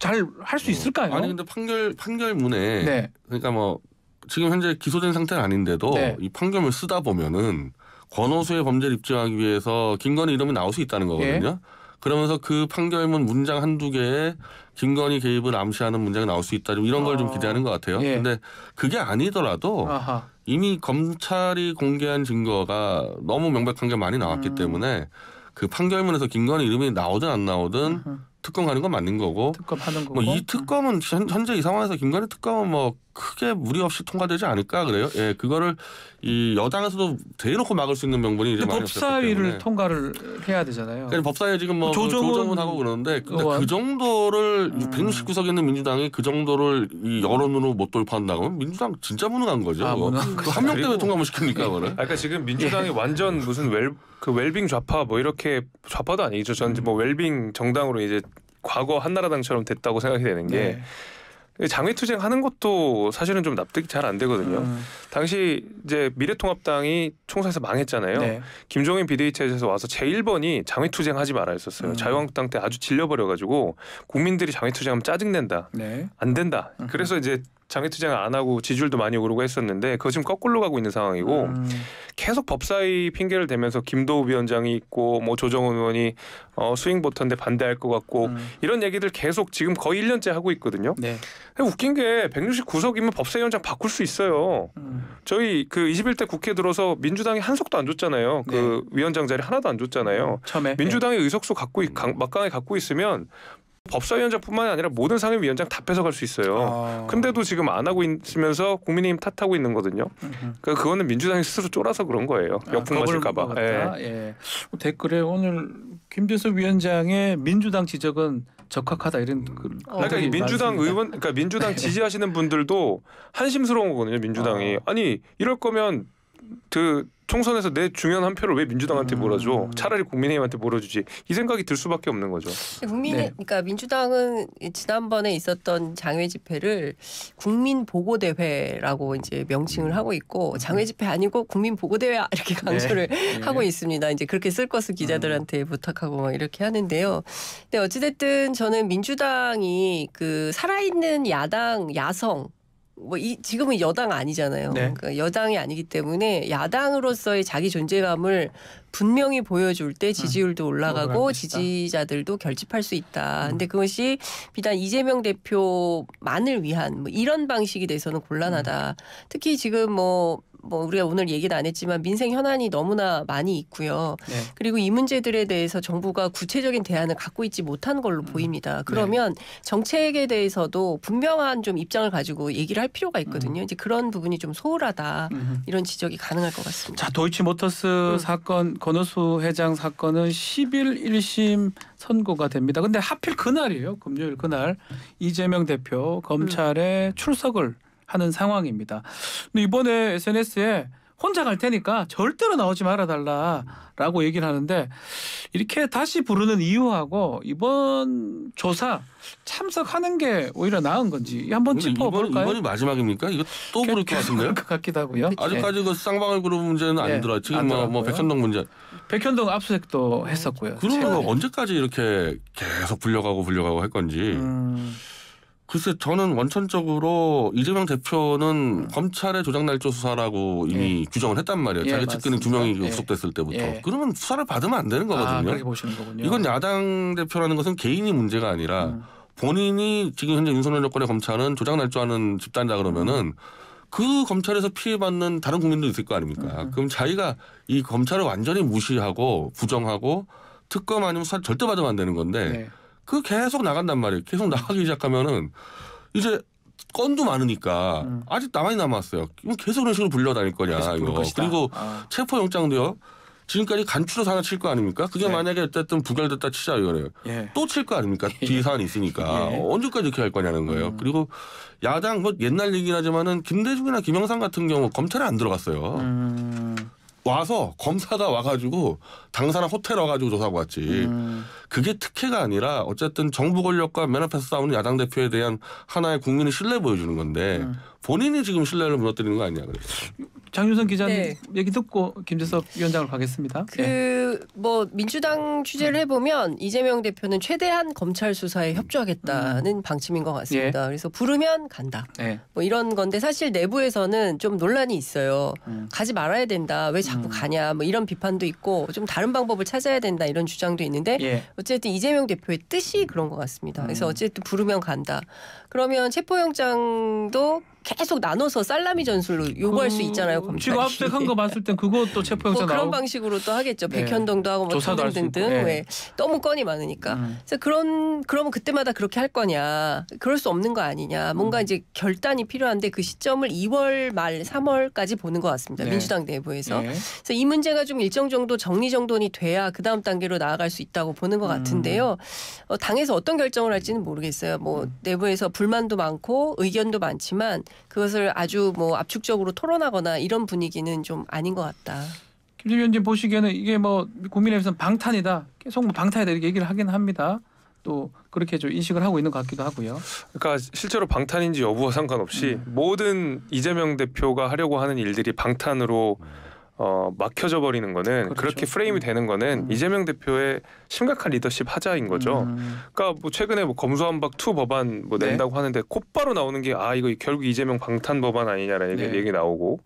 잘할수 어. 있을까요? 아니 근데 판결 판결문에 네. 그러니까 뭐 지금 현재 기소된 상태는 아닌데도 네. 이 판결문 쓰다 보면은 권오수의 범죄를 입증하기 위해서 김건희 이름이 나올 수 있다는 거거든요. 예. 그러면서 그 판결문 문장 한두 개에 김건희 개입을 암시하는 문장이 나올 수 있다. 이런 걸좀 어... 아. 기대하는 것 같아요. 예. 근데 그게 아니더라도 아하. 이미 검찰이 공개한 증거가 너무 명백한 게 많이 나왔기 음... 때문에 그 판결문에서 김건희 이름이 나오든 안 나오든 으흠. 특검 가는 건 맞는 거고. 특검 하는 뭐 거고. 뭐 이 특검은 현재 이 상황에서 김건희 특검은 뭐 크게 무리 없이 통과되지 않을까 그래요. 예, 그거를 이 여당에서도 대놓고 막을 수 있는 명분이 이제 법사위를 통과를 해야 되잖아요. 그러니까 법사위 지금 뭐 조정은, 그 그 조정은하고 그러는데 근데 어, 그 정도를 음. 169석에 있는 민주당이 그 정도를 이 여론으로 못 돌파한다면 민주당 진짜 무능한 거죠. 아, 뭐. 무능한 한명 때문에 통과 못 시킵니까 그걸? 아까 그러니까 지금 민주당이 예. 완전 무슨 웰그 웰빙 좌파 뭐 이렇게 좌파도 아니죠. 저는 뭐 음. 뭐 웰빙 정당으로 이제 과거 한나라당처럼 됐다고 생각이 되는 게 네. 그 장외투쟁 하는 것도 사실은 좀 납득이 잘 안 되거든요. 음. 당시 이제 미래통합당이 총선에서 망했잖아요. 네. 김종인 비대위체에서 와서 제1번이 장외투쟁 하지 말아 했었어요. 음. 자유한국당 때 아주 질려버려가지고 국민들이 장외투쟁하면 짜증낸다. 네. 안 된다. 음. 그래서 이제 장외투쟁 안 하고 지지율도 많이 오르고 했었는데 그거 지금 거꾸로 가고 있는 상황이고 음. 계속 법사위 핑계를 대면서 김도우 위원장이 있고 뭐 조정원 의원이 어, 스윙 보턴데 반대할 것 같고 음. 이런 얘기들 계속 지금 거의 1년째 하고 있거든요. 네. 웃긴 게 169석이면 법사위원장 바꿀 수 있어요. 음. 저희 그 21대 국회 들어서 민주당이 한 석도 안 줬잖아요. 그 네. 위원장 자리 하나도 안 줬잖아요. 처음에 민주당의 네. 의석수 갖고 이, 강, 막강하게 갖고 있으면 법사위원장뿐만 아니라 모든 상임위원장 다 뺏어갈 수 있어요. 아... 근데도 지금 안 하고 있으면서 국민의힘 탓하고 있는 거든요. 그러니까 그거는 민주당이 스스로 쫄아서 그런 거예요. 아, 역풍 아, 맞을까봐. 예. 예. 뭐 댓글에 오늘 김대수 위원장의 민주당 지적은 적합하다 이런 그러니까 어, 민주당 의원 그러니까 민주당 지지하시는 분들도 한심스러운 거거든요 민주당이 아. 아니 이럴 거면 그 총선에서 내 중요한 한 표를 왜 민주당한테 음. 몰아줘? 차라리 국민의힘한테 몰아주지. 이 생각이 들 수밖에 없는 거죠. 국민 네. 그러니까 민주당은 지난번에 있었던 장외 집회를 국민 보고 대회라고 이제 명칭을 하고 있고 음. 장외 집회 아니고 국민 보고 대회 <laughs> 이렇게 네. 강조를 네. 하고 있습니다. 이제 그렇게 쓸것을 기자들한테 음. 부탁하고 막 이렇게 하는데요. 근데 어찌 됐든 저는 민주당이 그 살아있는 야당 야성 뭐 이, 지금은 여당 아니잖아요. 네. 그러니까 여당이 아니기 때문에 야당으로서의 자기 존재감을 분명히 보여줄 때 지지율도 음. 올라가고 음, 지지자들도 결집할 수 있다. 음. 근데 그것이 비단 이재명 대표만을 위한 뭐 이런 방식이 돼서는 곤란하다. 음. 특히 지금 뭐뭐 우리가 오늘 얘기는 안 했지만 민생 현안이 너무나 많이 있고요. 네. 그리고 이 문제들에 대해서 정부가 구체적인 대안을 갖고 있지 못한 걸로 음. 보입니다. 네. 그러면 네. 정책에 대해서도 분명한 좀 입장을 가지고 얘기를 할 필요가 있거든요. 음. 이제 그런 부분이 좀 소홀하다 음. 이런 지적이 가능할 것 같습니다. 자 도이치모터스 음. 사건 권오수 회장 사건은 10일 심 선고가 됩니다. 근데 하필 그날이에요. 금요일 그날 이재명 대표 검찰에 음. 출석을 하는 상황입니다. 근데 이번에 SNS에 혼자 갈 테니까 절대로 나오지 말아달라라고 얘기를 하는데 이렇게 다시 부르는 이유하고 이번 조사 참석하는 게 오히려 나은 건지 한번 짚어볼까요? 이번, 이 마지막입니까? 이거 또 그럴 것 같은데요? 것 같기도 하고요. 아직까지 그 쌍방울 그룹 문제는 네, 안 들어. 지금 뭐, 뭐 백현동 문제. 백현동 압수색도 했었고요. 그러면 언제까지 이렇게 계속 불려가고 불려가고 할 건지. 음. 글쎄 저는 원천적으로 이재명 대표는 음. 검찰의 조작 날조 수사라고 이미 예. 규정을 했단 말이에요. 예, 자기 측근이 두 명이 예. 구속됐을 때부터. 예. 그러면 수사를 받으면 안 되는 아, 거거든요. 아, 보시는 거군요. 이건 야당 대표라는 것은 개인이 문제가 아니라 음. 본인이 지금 현재 윤석열 정권의 검찰은 조작 날조하는 집단이다 그러면은 음. 그 검찰에서 피해받는 다른 국민도 있을 거 아닙니까? 음. 그럼 자기가 이 검찰을 완전히 무시하고 부정하고 특검 아니면 수사 절대 받으면 안 되는 건데. 네. 그 계속 나간단 말이에요. 계속 나가기 시작하면은 이제 건도 많으니까 음. 아직 나만이 남았어요. 계속 이런 식으로 불려다닐 거냐 이거. 그리고 아. 체포영장도요. 지금까지 간추려사 하나 칠거 아닙니까? 그게 네. 만약에 어쨌든 부결됐다 치자 이거래요. 예. 또칠 거 아닙니까? 뒤에 <laughs> 예. 사안이 있으니까. 예. 언제까지 이렇게 할 거냐는 거예요. 음. 그리고 야당 뭐 옛날 얘기긴 하지만은 김대중이나 김영삼 같은 경우 검찰에 안 들어갔어요. 음. 와서 검사가 와가지고 당사나 호텔 와가지고 조사하고 왔지. 음. 그게 특혜가 아니라 어쨌든 정부 권력과 맨앞에서 싸우는 야당 대표에 대한 하나의 국민의 신뢰 보여주는 건데 음. 본인이 지금 신뢰를 무너뜨리는 거 아니야. 그래서. 장윤선 기자님 네. 얘기 듣고 김재석 위원장을 가겠습니다. 그뭐 네. 민주당 취재를 네. 해보면 이재명 대표는 최대한 검찰 수사에 협조하겠다는 음. 방침인 것 같습니다. 예. 그래서 부르면 간다. 네. 뭐 이런 건데 사실 내부에서는 좀 논란이 있어요. 음. 가지 말아야 된다. 왜 자꾸 음. 가냐. 뭐 이런 비판도 있고 좀 다른 방법을 찾아야 된다 이런 주장도 있는데 예. 어쨌든 이재명 대표의 뜻이 그런 것 같습니다. 그래서 음. 어쨌든 부르면 간다. 그러면 체포영장도 계속 나눠서 살라미 전술로 요구할 그수 음, 있잖아요. 검찰이. 지금 압색한 거 봤을 땐 그것도 체포영장 뭐 그런 나오고. 방식으로 또 하겠죠. 네. 백현동도 하고 뭐 조사도 등등등. 네. 네. 너무 건이 많으니까. 음. 그래서 그런 그러면 그때마다 그렇게 할 거냐? 그럴 수 없는 거 아니냐? 뭔가 음. 이제 결단이 필요한데 그 시점을 2월 말 3월까지 보는 것 같습니다. 네. 민주당 내부에서. 네. 그래서 이 문제가 좀 일정 정도 정리 정돈이 돼야 그 다음 단계로 나아갈 수 있다고 보는 것 음. 같은데요. 음. 어, 당에서 어떤 결정을 할지는 모르겠어요. 뭐 음. 내부에서 불만도 많고 의견도 많지만 그것을 아주 뭐 압축적으로 토론하거나 이런 분위기는 좀 아닌 것 같다. 김 위원님 보시기에는 이게 뭐 국민의힘에서는 방탄이다. 계속 뭐 방탄이다 이렇게 얘기를 하긴 합니다. 또 그렇게 좀 인식을 하고 있는 것 같기도 하고요. 그러니까 실제로 방탄인지 여부와 상관없이 음. 모든 이재명 대표가 하려고 하는 일들이 방탄으로 음. 어, 막혀져 버리는 거는 그렇죠. 그렇게 프레임이 음. 되는 거는 음. 이재명 대표의 심각한 리더십 하자인 거죠. 음. 그러니까 뭐 최근에 뭐 검수한박 투 법안 뭐 네. 낸다고 하는데 곧바로 나오는 게 아 이거 결국 이재명 방탄 법안 아니냐라는 네. 얘기 나오고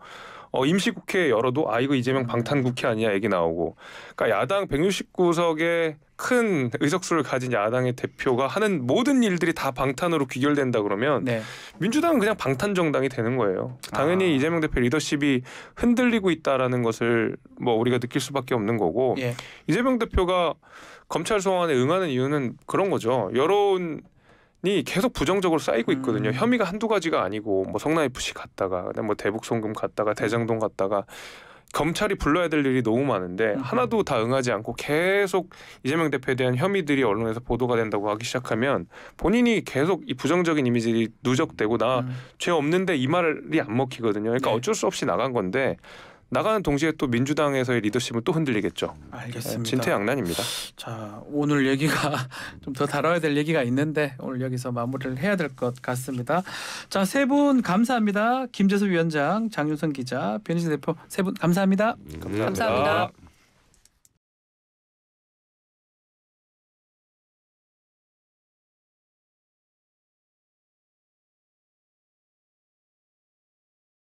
어, 임시국회 열어도 아 이거 이재명 방탄국회 아니야 얘기 나오고 그러니까 야당 169석의 큰 의석수를 가진 야당의 대표가 하는 모든 일들이 다 방탄으로 귀결된다 그러면 네. 민주당은 그냥 방탄 정당이 되는 거예요. 당연히 아. 이재명 대표 리더십이 흔들리고 있다라는 것을 뭐 우리가 느낄 수밖에 없는 거고 예. 이재명 대표가 검찰 소환에 응하는 이유는 그런 거죠. 여론 이 계속 부정적으로 쌓이고 있거든요. 음. 혐의가 한두 가지가 아니고 뭐 성남 FC 갔다가 뭐 대북 송금 갔다가 대장동 갔다가 검찰이 불러야 될 일이 너무 많은데 음. 하나도 다 응하지 않고 계속 이재명 대표에 대한 혐의들이 언론에서 보도가 된다고 하기 시작하면 본인이 계속 이 부정적인 이미지들이 누적되고 나죄 음. 없는데 이 말이 안 먹히거든요. 그러니까 네. 어쩔 수 없이 나간 건데 나가는 동시에 또 민주당에서의 리더십은 또 흔들리겠죠. 알겠습니다. 네, 진퇴양난입니다. 자 오늘 얘기가 <laughs> 좀 더 다뤄야 될 얘기가 있는데 오늘 여기서 마무리를 해야 될 것 같습니다. 자세 분 감사합니다. 김재수 위원장, 장윤선 기자, 변희재 대표 세 분 감사합니다. 감사합니다. 감사합니다.